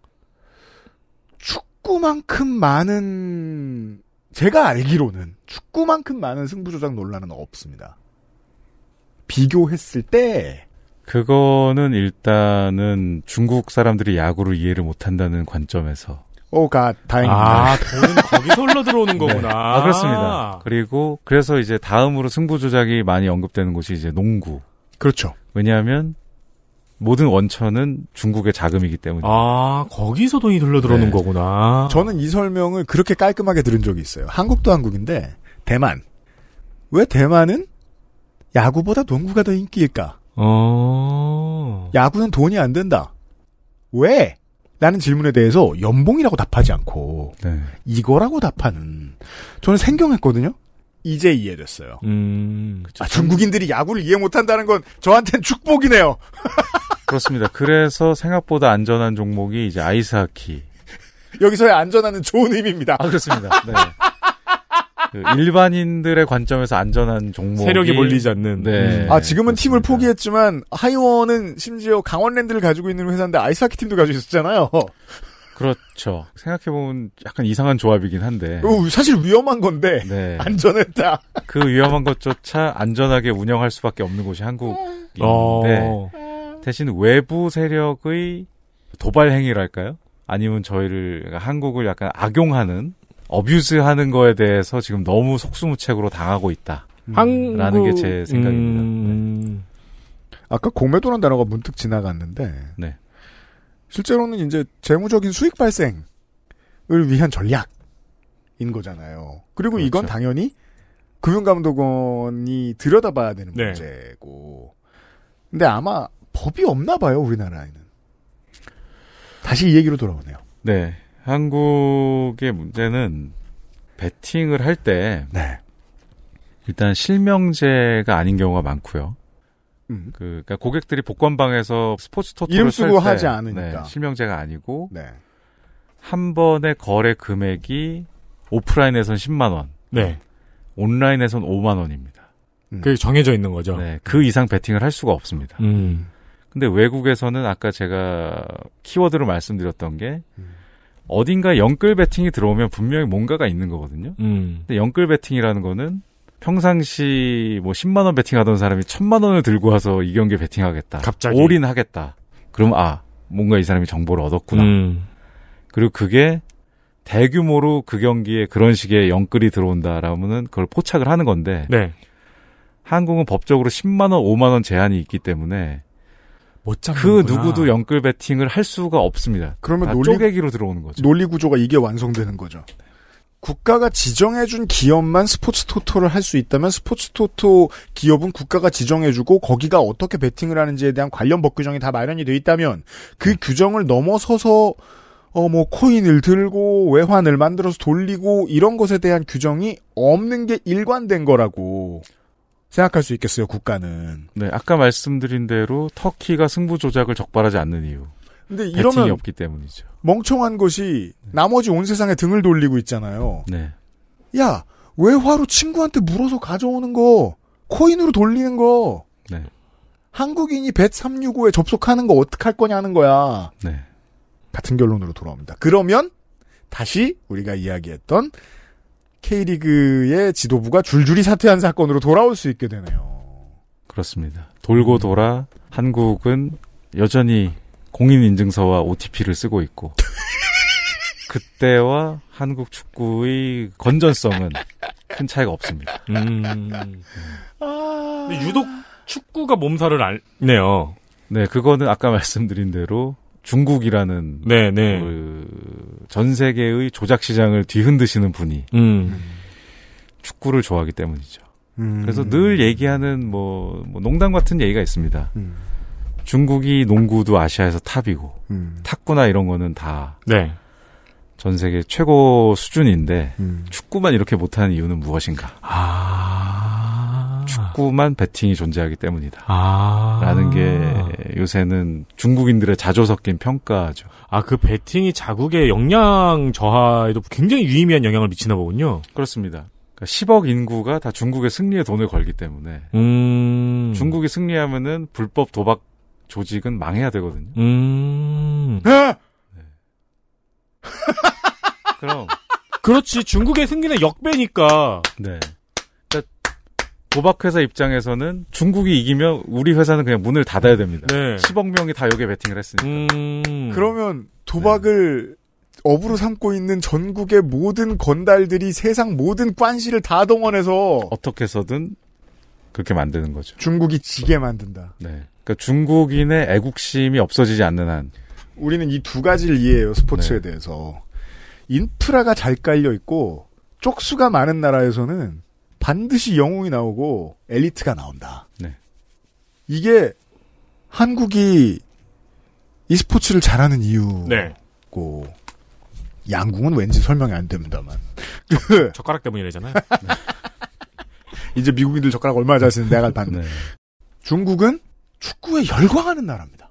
축구만큼 많은 제가 알기로는 축구만큼 많은 승부조작 논란은 없습니다. 비교했을 때 그거는 일단은 중국 사람들이 야구를 이해를 못한다는 관점에서. 오가 다행입니다. 아, 돈은 거기서 흘러 들어오는 <laughs> 네. 거구나. 네. 아, 그렇습니다. 그리고 그래서 이제 다음으로 승부 조작이 많이 언급되는 곳이 이제 농구. 그렇죠. 왜냐하면 모든 원천은 중국의 자금이기 때문에. 아, 거기서 돈이 흘러 들어오는 네. 거구나. 저는 이 설명을 그렇게 깔끔하게 들은 적이 있어요. 한국도 한국인데 대만. 왜 대만은 야구보다 농구가 더 인기일까? 어... 야구는 돈이 안 된다. 왜? 라는 질문에 대해서 연봉이라고 답하지 않고 네. 이거라고 답하는 저는 생경했거든요. 이제 이해됐어요. 음, 아, 중국인들이 야구를 이해 못한다는 건저한테는 축복이네요. <laughs> 그렇습니다. 그래서 생각보다 안전한 종목이 이제 아이스하키. 여기서의 안전하는 좋은 의미입니다. 아, 그렇습니다. 네. 그 일반인들의 관점에서 안전한 종목 세력이 몰리지 않는. 네. 음. 아 지금은 그렇습니다. 팀을 포기했지만 하이원은 심지어 강원랜드를 가지고 있는 회사인데 아이스하키 팀도 가지고 있었잖아요. 그렇죠. 생각해보면 약간 이상한 조합이긴 한데. 어, 사실 위험한 건데. 네. 안전했다. 그 위험한 것조차 안전하게 운영할 수밖에 없는 곳이 한국인데. 어. 대신 외부 세력의 도발 행위랄까요? 아니면 저희를, 그러니까 한국을 약간 악용하는 어뷰스하는 거에 대해서 지금 너무 속수무책으로 당하고 있다. 라는 게제 음, 생각입니다. 음... 네. 아까 공매도란 단어가 문득 지나갔는데 네. 실제로는 이제 재무적인 수익 발생을 위한 전략인 거잖아요. 그리고 그렇죠. 이건 당연히 금융감독원이 들여다봐야 되는 네. 문제고. 근데 아마 법이 없나 봐요, 우리나라에는. 다시 이 얘기로 돌아오네요. 네. 한국의 문제는 배팅을 할때 네. 일단 실명제가 아닌 경우가 많고요. 음. 그, 그러니까 고객들이 복권방에서 스포츠 토토를 이름 쓰고 때, 하지 않으니까 네, 실명제가 아니고 네. 한 번의 거래 금액이 오프라인에선 10만 원, 네. 온라인에선 5만 원입니다. 음. 그게 정해져 있는 거죠. 네, 그 음. 이상 베팅을 할 수가 없습니다. 음. 근데 외국에서는 아까 제가 키워드로 말씀드렸던 게 음. 어딘가 영끌 배팅이 들어오면 분명히 뭔가가 있는 거거든요. 음. 근데 영끌 배팅이라는 거는 평상시 뭐 10만 원 베팅하던 사람이 1000만 원을 들고 와서 이 경기에 베팅하겠다. 갑자기 올인하겠다. 그럼 아, 뭔가 이 사람이 정보를 얻었구나. 음. 그리고 그게 대규모로 그 경기에 그런 식의 영끌이 들어온다라면은 그걸 포착을 하는 건데 네. 한국은 법적으로 10만 원, 5만 원 제한이 있기 때문에 못 잡는 그 누구도 영끌 배팅을 할 수가 없습니다. 그러면 논리, 쪼개기로 들어오는 거죠. 논리 구조가 이게 완성되는 거죠. 국가가 지정해준 기업만 스포츠 토토를 할 수 있다면 스포츠 토토 기업은 국가가 지정해주고 거기가 어떻게 베팅을 하는지에 대한 관련 법 규정이 다 마련이 돼 있다면 그 네. 규정을 넘어서서 어 뭐 코인을 들고 외환을 만들어서 돌리고 이런 것에 대한 규정이 없는 게 일관된 거라고 생각할 수 있겠어요, 국가는. 네, 아까 말씀드린 대로 터키가 승부 조작을 적발하지 않는 이유. 근데 이러면 없기 때문이죠. 멍청한 것이 나머지 온 세상에 등을 돌리고 있잖아요. 네. 야, 외화로 친구한테 물어서 가져오는 거, 코인으로 돌리는 거. 네. 한국인이 배 365에 접속하는 거 어떻게 할 거냐는 거야. 네. 같은 결론으로 돌아옵니다. 그러면 다시 우리가 이야기했던 K리그의 지도부가 줄줄이 사퇴한 사건으로 돌아올 수 있게 되네요. 그렇습니다. 돌고 돌아 한국은 여전히 공인인증서와 OTP를 쓰고 있고 <laughs> 그때와 한국 축구의 건전성은 큰 차이가 없습니다. 음. 아. 유독 축구가 몸살을 앓네요. 네, 그거는 아까 말씀드린 대로 중국이라는 네네. 그전 세계의 조작 시장을 뒤흔드시는 분이 음. 축구를 좋아하기 때문이죠. 음. 그래서 늘 얘기하는 뭐, 뭐, 농담 같은 얘기가 있습니다. 음. 중국이 농구도 아시아에서 탑이고 음. 탁구나 이런 거는 다전 네. 세계 최고 수준인데 음. 축구만 이렇게 못하는 이유는 무엇인가? 아. 축구만 배팅이 존재하기 때문이다. 아. 라는 게 요새는 중국인들의 자조 섞인 평가죠. 아, 그 배팅이 자국의 역량 저하에도 굉장히 유의미한 영향을 미치나 보군요. 그렇습니다. 10억 그러니까 인구가 다 중국의 승리에 돈을 걸기 때문에 음. 중국이 승리하면은 불법 도박 조직은 망해야 되거든요. 음. 네. <laughs> 그럼 그렇지 중국의 승리는 역배니까. 네. 도박회사 입장에서는 중국이 이기면 우리 회사는 그냥 문을 닫아야 됩니다. 네. 10억 명이 다 여기에 베팅을 했으니까. 음... 그러면 도박을 네. 업으로 삼고 있는 전국의 모든 건달들이 세상 모든 관시를 다 동원해서 어떻게 해서든 그렇게 만드는 거죠. 중국이 지게 만든다. 네. 그러니까 중국인의 애국심이 없어지지 않는 한 우리는 이 두 가지를 이해해요. 스포츠에 네. 대해서. 인프라가 잘 깔려 있고 쪽수가 많은 나라에서는 반드시 영웅이 나오고 엘리트가 나온다. 네. 이게 한국이 e스포츠를 잘하는 네. 이유고 네. 양궁은 왠지 설명이 안 됩니다만 젓, 가락 때문이래잖아요. 이제 미국인들 젓가락 얼마나 잘 쓰는데 내가 봤는데 네. 중국은 축구에 열광하는 나라입니다.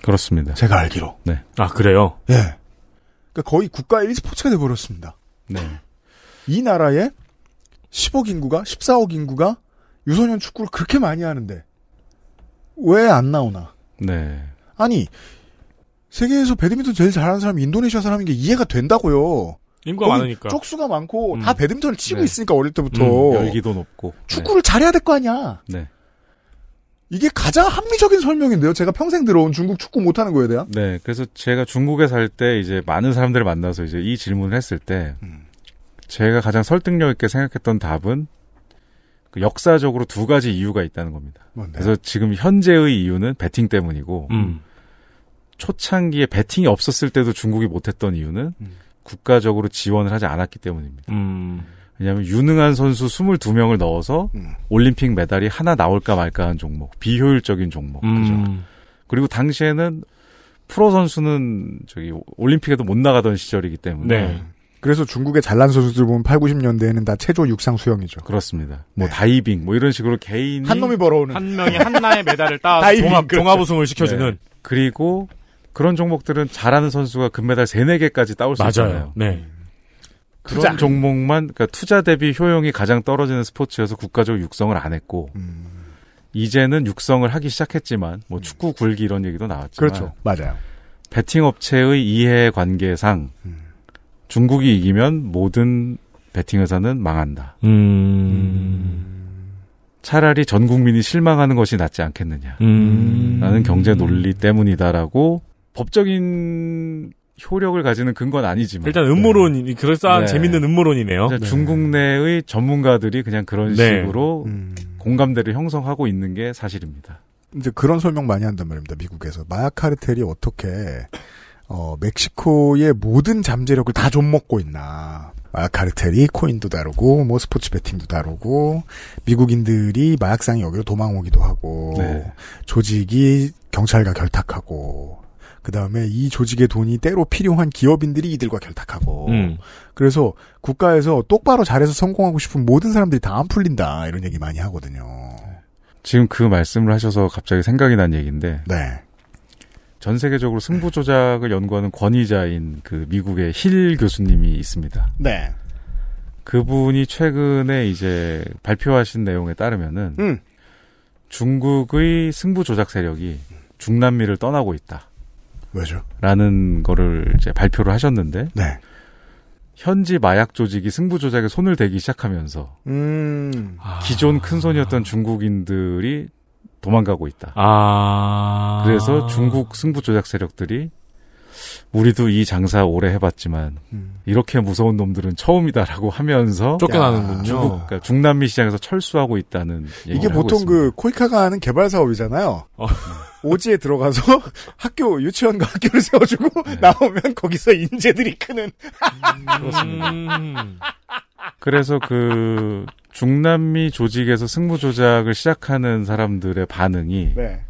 그렇습니다. 제가 알기로. 네. 아 그래요? 예. 그러니까 거의 국가 e스포츠가 돼버렸습니다. 네. 이 나라에 10억 인구가 14억 인구가 유소년 축구를 그렇게 많이 하는데 왜 안 나오나? 네. 아니 세계에서 배드민턴 제일 잘하는 사람이 인도네시아 사람인 게 이해가 된다고요. 인구가 많으니까. 쪽수가 많고 음. 다 배드민턴을 치고 네. 있으니까 어릴 때부터 음, 열기도 높고 축구를 네. 잘해야 될 거 아니야. 네. 이게 가장 합리적인 설명인데요. 제가 평생 들어온 중국 축구 못하는 거에 대한. 네, 그래서 제가 중국에 살 때 이제 많은 사람들을 만나서 이제 이 질문을 했을 때 음. 제가 가장 설득력 있게 생각했던 답은 그 역사적으로 두 가지 이유가 있다는 겁니다. 뭔데요? 그래서 지금 현재의 이유는 베팅 때문이고 음. 초창기에 베팅이 없었을 때도 중국이 못했던 이유는 음. 국가적으로 지원을 하지 않았기 때문입니다. 음. 왜냐하면 유능한 선수 22명을 넣어서 음. 올림픽 메달이 하나 나올까 말까한 종목, 비효율적인 종목. 음. 그죠? 그리고 당시에는 프로 선수는 저기 올림픽에도 못 나가던 시절이기 때문에 네. 그래서 중국의 잘난 선수들 보면 8, 90년대에는 다 체조 육상 수영이죠. 그렇습니다. 뭐 네. 다이빙 뭐 이런 식으로 개인 한 놈이 벌어오는 한 명이 한나의 메달을 따 <laughs> 종합 그렇죠. 종합 우승을 시켜주는 네. 그리고 그런 종목들은 잘하는 선수가 금메달 3, 4개까지 따올 수 맞아요. 있잖아요. 네. 그런 투자. 종목만 그니까 투자 대비 효용이 가장 떨어지는 스포츠여서 국가적 육성을 안 했고 음. 이제는 육성을 하기 시작했지만 뭐 음. 축구 굴기 이런 얘기도 나왔지만 그렇죠. 맞아요. 배팅 업체의 이해 관계상 음. 중국이 이기면 모든 베팅 회사는 망한다. 음... 음... 차라리 전 국민이 실망하는 것이 낫지 않겠느냐. 음. 라는 경제 논리 때문이다라고 법적인 효력을 가지는 근거는 아니지만 일단 음모론이 네. 그럴싸한 네. 재밌는 음모론이네요. 네. 중국 내의 전문가들이 그냥 그런 네. 식으로 음. 공감대를 형성하고 있는 게 사실입니다. 이제 그런 설명 많이 한단 말입니다. 미국에서 마약 카르텔이 어떻게 어, 멕시코의 모든 잠재력을 다 좀먹고 있나. 아, 카르텔이 코인도 다루고, 뭐 스포츠 배팅도 다루고, 미국인들이 마약상이 여기로 도망오기도 하고, 네. 조직이 경찰과 결탁하고, 그 다음에 이 조직의 돈이 때로 필요한 기업인들이 이들과 결탁하고, 음. 그래서 국가에서 똑바로 잘해서 성공하고 싶은 모든 사람들이 다 안 풀린다, 이런 얘기 많이 하거든요. 지금 그 말씀을 하셔서 갑자기 생각이 난 얘기인데, 네. 전 세계적으로 승부 조작을 연구하는 권위자인 그 미국의 힐 교수님이 있습니다. 네. 그분이 최근에 이제 발표하신 내용에 따르면은 음. 중국의 승부 조작 세력이 중남미를 떠나고 있다. 왜죠? 라는 거를 이제 발표를 하셨는데 네. 현지 마약 조직이 승부 조작에 손을 대기 시작하면서 음. 기존 큰 손이었던 중국인들이 도망가고 있다. 아. 그래서 중국 승부 조작 세력들이 우리도 이 장사 오래 해봤지만 음. 이렇게 무서운 놈들은 처음이다라고 하면서 쫓겨나는군요. 중국, 그러니까 중남미 시장에서 철수하고 있다는 이게 보통 그 코이카가 하는 개발 사업이잖아요. 어. 오지에 들어가서 <laughs> 학교 유치원과 학교를 세워주고 네. 나오면 거기서 인재들이 크는 <laughs> 음. 그렇습니다. 그래서 그 중남미 조직에서 승부 조작을 시작하는 사람들의 반응이 네.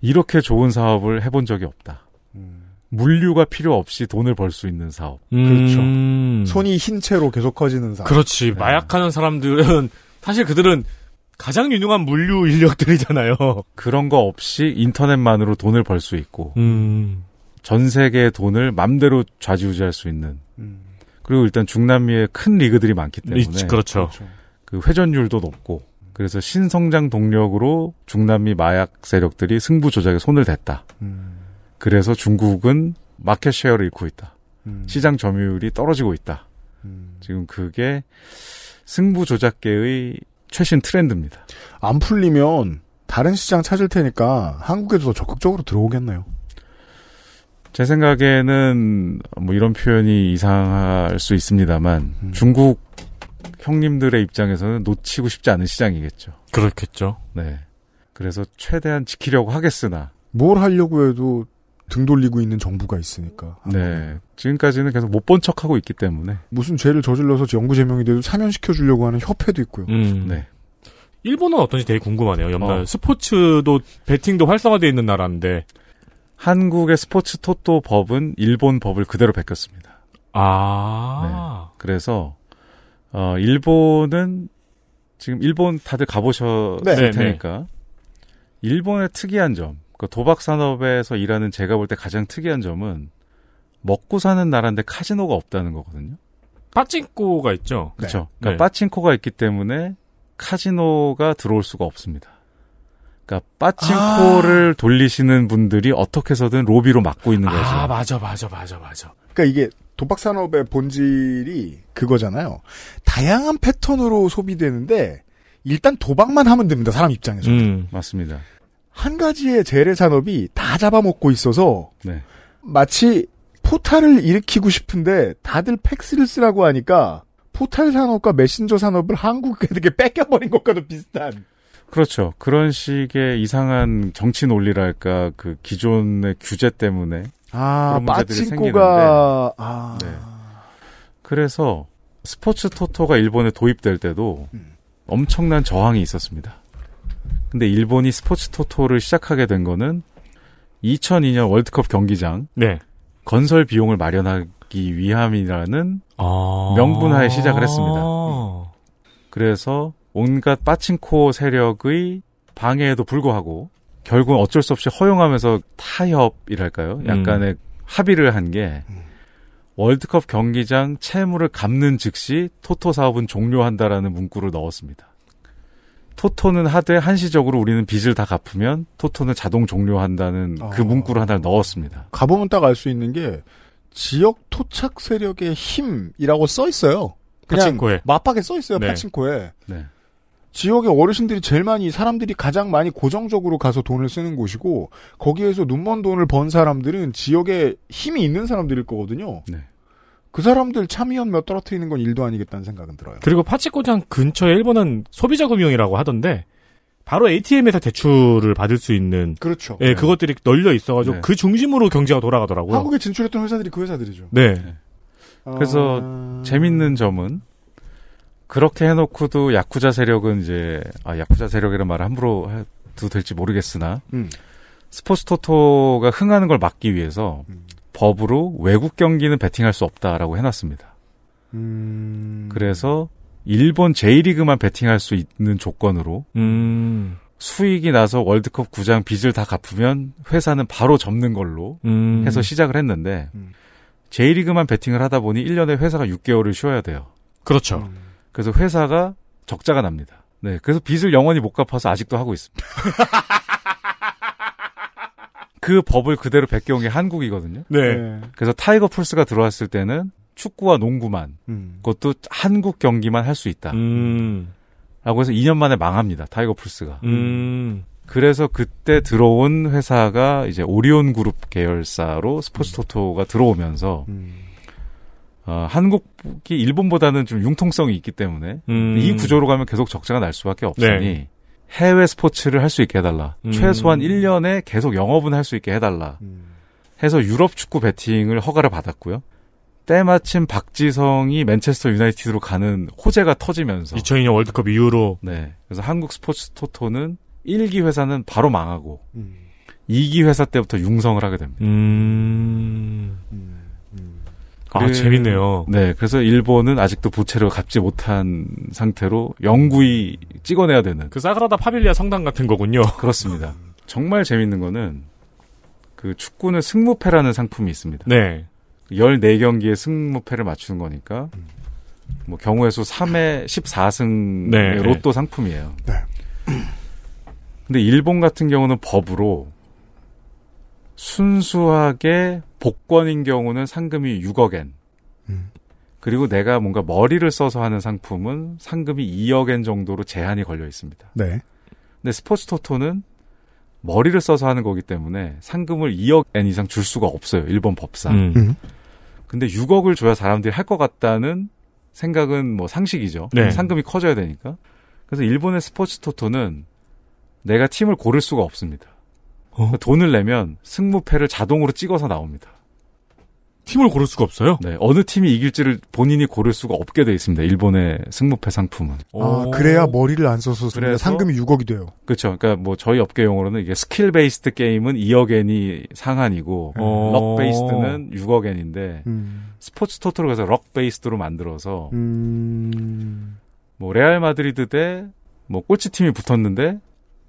이렇게 좋은 사업을 해본 적이 없다. 음. 물류가 필요 없이 돈을 벌 수 있는 사업. 음. 그렇죠. 손이 흰 채로 계속 커지는 사업. 그렇지. 네. 마약하는 사람들은 <laughs> 사실 그들은 가장 유능한 물류 인력들이잖아요. 그런 거 없이 인터넷만으로 돈을 벌 수 있고 음. 전 세계의 돈을 맘대로 좌지우지할 수 있는. 음. 그리고 일단 중남미에 큰 리그들이 많기 때문에 리치, 그렇죠. 그렇죠. 그 회전율도 높고 그래서 신성장 동력으로 중남미 마약 세력들이 승부 조작에 손을 댔다. 음. 그래서 중국은 마켓 쉐어를 잃고 있다. 음. 시장 점유율이 떨어지고 있다. 음. 지금 그게 승부 조작계의 최신 트렌드입니다. 안 풀리면 다른 시장 찾을 테니까 한국에도 더 적극적으로 들어오겠네요. 제 생각에는 뭐 이런 표현이 이상할 수 있습니다만 음. 중국 형님들의 입장에서는 놓치고 싶지 않은 시장이겠죠. 그렇겠죠. 네. 그래서 최대한 지키려고 하겠으나 뭘 하려고 해도 등 돌리고 있는 정부가 있으니까. 네. 지금까지는 계속 못 본 척하고 있기 때문에. 무슨 죄를 저질러서 영구 제명이 돼도 사면시켜 주려고 하는 협회도 있고요. 음. 네. 네. 일본은 어떤지 되게 궁금하네요. 옆날 어. 스포츠도 베팅도 활성화되어 있는 나라인데 한국의 스포츠 토토 법은 일본 법을 그대로 베꼈습니다. 아. 네. 그래서 어 일본은 지금 일본 다들 가보셨을 네. 네. 테니까 일본의 특이한 점, 그 도박 산업에서 일하는 제가 볼 때 가장 특이한 점은 먹고 사는 나라인데 카지노가 없다는 거거든요. 빠칭코가 있죠. 그렇죠. 그러니까 네. 빠칭코가 있기 때문에 카지노가 들어올 수가 없습니다. 그러니까 빠칭코를 아. 돌리시는 분들이 어떻게 해서든 로비로 막고 있는 아, 거죠. 아, 맞아, 맞아, 맞아, 맞아. 그러니까 이게 도박 산업의 본질이 그거잖아요. 다양한 패턴으로 소비되는데 일단 도박만 하면 됩니다. 사람 입장에서. 음, 맞습니다. 한 가지의 재래 산업이 다 잡아먹고 있어서 네. 마치 포탈을 일으키고 싶은데 다들 팩스를 쓰라고 하니까 포탈 산업과 메신저 산업을 한국에게 <laughs> 뺏겨버린 것과도 비슷한. 그렇죠. 그런 식의 이상한 정치 논리랄까 그 기존의 규제 때문에 아, 마친코가 아. 네. 그래서 스포츠 토토가 일본에 도입될 때도 음. 엄청난 저항이 있었습니다. 근데 일본이 스포츠 토토를 시작하게 된 거는 2002년 월드컵 경기장 네. 건설 비용을 마련하기 위함이라는 아~ 명분하에 시작을 했습니다. 음. 그래서 온갖 빠친코 세력의 방해에도 불구하고 결국은 어쩔 수 없이 허용하면서 타협이랄까요? 음. 약간의 음. 합의를 한 게 월드컵 경기장 채무를 갚는 즉시 토토 사업은 종료한다라는 문구를 넣었습니다. 토토는 하되 한시적으로 우리는 빚을 다 갚으면 토토는 자동 종료한다는 아, 그 문구를 하나 넣었습니다. 가보면 딱 알 수 있는 게 지역 토착 세력의 힘이라고 써 있어요. 그 파친코에. 마팍에 써 있어요. 네. 파친코에. 네. 지역의 어르신들이 제일 많이 사람들이 가장 많이 고정적으로 가서 돈을 쓰는 곳이고 거기에서 눈먼 돈을 번 사람들은 지역에 힘이 있는 사람들일 거거든요. 네. 그 사람들 참여연 몇 떨어뜨리는 건 일도 아니겠다는 생각은 들어요. 그리고 파치코장 근처에 일본은 소비자 금융이라고 하던데 바로 ATM에서 대출을 받을 수 있는 그렇죠. 예, 네. 그것들이 널려 있어가지고 네. 그 중심으로 경제가 돌아가더라고요. 한국에 진출했던 회사들이 그 회사들이죠. 네. 네. 그래서 어... 재밌는 점은 그렇게 해놓고도 야쿠자 세력은 이제 아 야쿠자 세력이라는 말을 함부로 해도 될지 모르겠으나 음. 스포츠 토토가 흥하는 걸 막기 위해서 음. 법으로 외국 경기는 베팅할 수 없다라고 해놨습니다. 음... 그래서 일본 J리그만 베팅할 수 있는 조건으로 음... 수익이 나서 월드컵 구장 빚을 다 갚으면 회사는 바로 접는 걸로 음... 해서 시작을 했는데 음. J리그만 베팅을 하다 보니 1년에 회사가 6개월을 쉬어야 돼요. 그렇죠. 음... 그래서 회사가 적자가 납니다. 네, 그래서 빚을 영원히 못 갚아서 아직도 하고 있습니다. <laughs> 그 법을 그대로 베껴온 게 한국이거든요. 네. 네. 그래서 타이거 풀스가 들어왔을 때는 축구와 농구만, 음. 그것도 한국 경기만 할 수 있다. 음. 라고 해서 2년 만에 망합니다. 타이거 풀스가. 음. 그래서 그때 들어온 회사가 이제 오리온 그룹 계열사로 스포츠 토토가 들어오면서 음. 어, 한국이 일본보다는 좀 융통성이 있기 때문에 음. 이 구조로 가면 계속 적자가 날 수밖에 없으니 네. 해외 스포츠를 할 수 있게 해달라. 음. 최소한 1년에 계속 영업은 할 수 있게 해달라. 음. 해서 유럽 축구 베팅을 허가를 받았고요. 때마침 박지성이 맨체스터 유나이티드로 가는 호재가 터지면서 2002년 월드컵 이후로 네. 그래서 한국 스포츠 토토는 1기 회사는 바로 망하고 음. 2기 회사 때부터 융성을 하게 됩니다. 음... 음. 아, 네. 재밌네요. 네, 그래서 일본은 아직도 부채를 갚지 못한 상태로 영구히 찍어내야 되는. 그 사그라다 파빌리아 성당 같은 거군요. <laughs> 그렇습니다. 정말 재밌는 거는 그 축구는 승무패라는 상품이 있습니다. 네. 14경기에 승무패를 맞추는 거니까 뭐 경우의 수 3회 14승 네, 로또 상품이에요. 네. 근데 일본 같은 경우는 법으로 순수하게 복권인 경우는 상금이 6억엔. 음. 그리고 내가 뭔가 머리를 써서 하는 상품은 상금이 2억엔 정도로 제한이 걸려 있습니다. 네. 근데 스포츠 토토는 머리를 써서 하는 거기 때문에 상금을 2억엔 이상 줄 수가 없어요. 일본 법상. 음. 음. 근데 6억을 줘야 사람들이 할 것 같다는 생각은 뭐 상식이죠. 네. 상금이 커져야 되니까. 그래서 일본의 스포츠 토토는 내가 팀을 고를 수가 없습니다. 어? 그러니까 돈을 내면 승무패를 자동으로 찍어서 나옵니다. 팀을 고를 수가 없어요? 네, 어느 팀이 이길지를 본인이 고를 수가 없게 돼 있습니다. 일본의 승무패 상품은. 아, 그래야 머리를 안 써서 그래서, 상금이 6억이 돼요. 그렇죠. 그러니까 뭐 저희 업계 용으로는 이게 스킬 베이스드 게임은 2억 엔이 상한이고 어. 럭 베이스드는 6억 엔인데 음. 스포츠 토토로 가서 럭 베이스드로 만들어서 음. 뭐 레알 마드리드 대뭐 꼴찌 팀이 붙었는데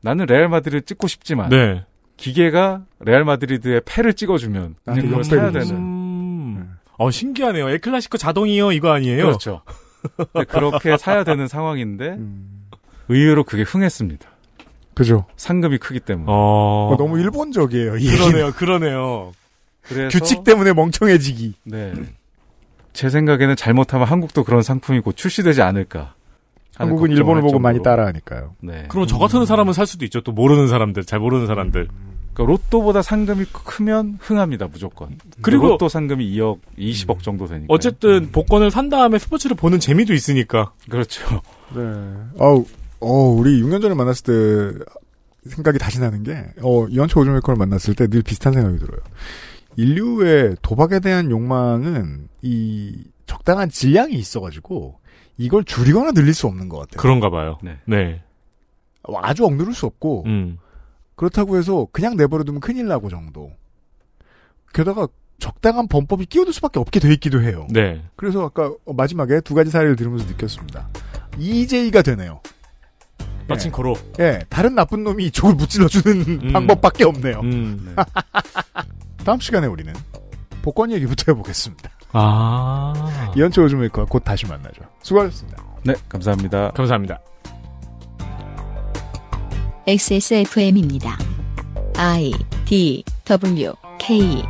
나는 레알 마드리드 찍고 싶지만 네. 기계가 레알 마드리드의 패를 찍어주면 아, 그걸 사야 되는. 음... 네. 어 신기하네요. 에클라시코 자동이요 이거 아니에요? 그렇죠. 그렇게 <laughs> 사야 되는 상황인데 음. 의외로 그게 흥했습니다. 그죠. 상금이 크기 때문에. 어... 어, 너무 일본적이에요. 그러네요, 그러네요. 그래서... 규칙 때문에 멍청해지기. 네. 제 생각에는 잘못하면 한국도 그런 상품이 곧 출시되지 않을까. 한국은 일본을 보고 정도로. 많이 따라하니까요. 네. 그럼 저 같은 사람은 살 수도 있죠. 또 모르는 사람들, 잘 모르는 사람들. 음, 음. 그러니까 로또보다 상금이 크면 흥합니다, 무조건. 그리고 로또 상금이 2억, 20억 음. 정도 되니까. 어쨌든 복권을 산 다음에 스포츠를 보는 재미도 있으니까. 그렇죠. 네. 어우, 어, 우리 6년 전에 만났을 때 생각이 다시 나는 게, 어, 연초 오즈메이커를 만났을 때 늘 비슷한 생각이 들어요. 인류의 도박에 대한 욕망은 이 적당한 질량이 있어가지고 이걸 줄이거나 늘릴 수 없는 것 같아요. 그런가 봐요. 네. 네. 어, 아주 억누를 수 없고 음. 그렇다고 해서 그냥 내버려두면 큰일 나고 정도. 게다가 적당한 범법이 끼어들 수밖에 없게 돼 있기도 해요. 네. 그래서 아까 마지막에 두 가지 사례를 들으면서 느꼈습니다. e j 가 되네요. 마침 예. 걸어. 예, 다른 나쁜 놈이 이쪽을 무찔러주는 음. 방법밖에 없네요. 음, 네. <laughs> 다음 시간에 우리는 복권 얘기부터 해보겠습니다. 아. 이현철 요즘에 이곧 다시 만나죠. 수고하셨습니다. 네, 감사합니다. 감사합니다. XSFM입니다. I D W K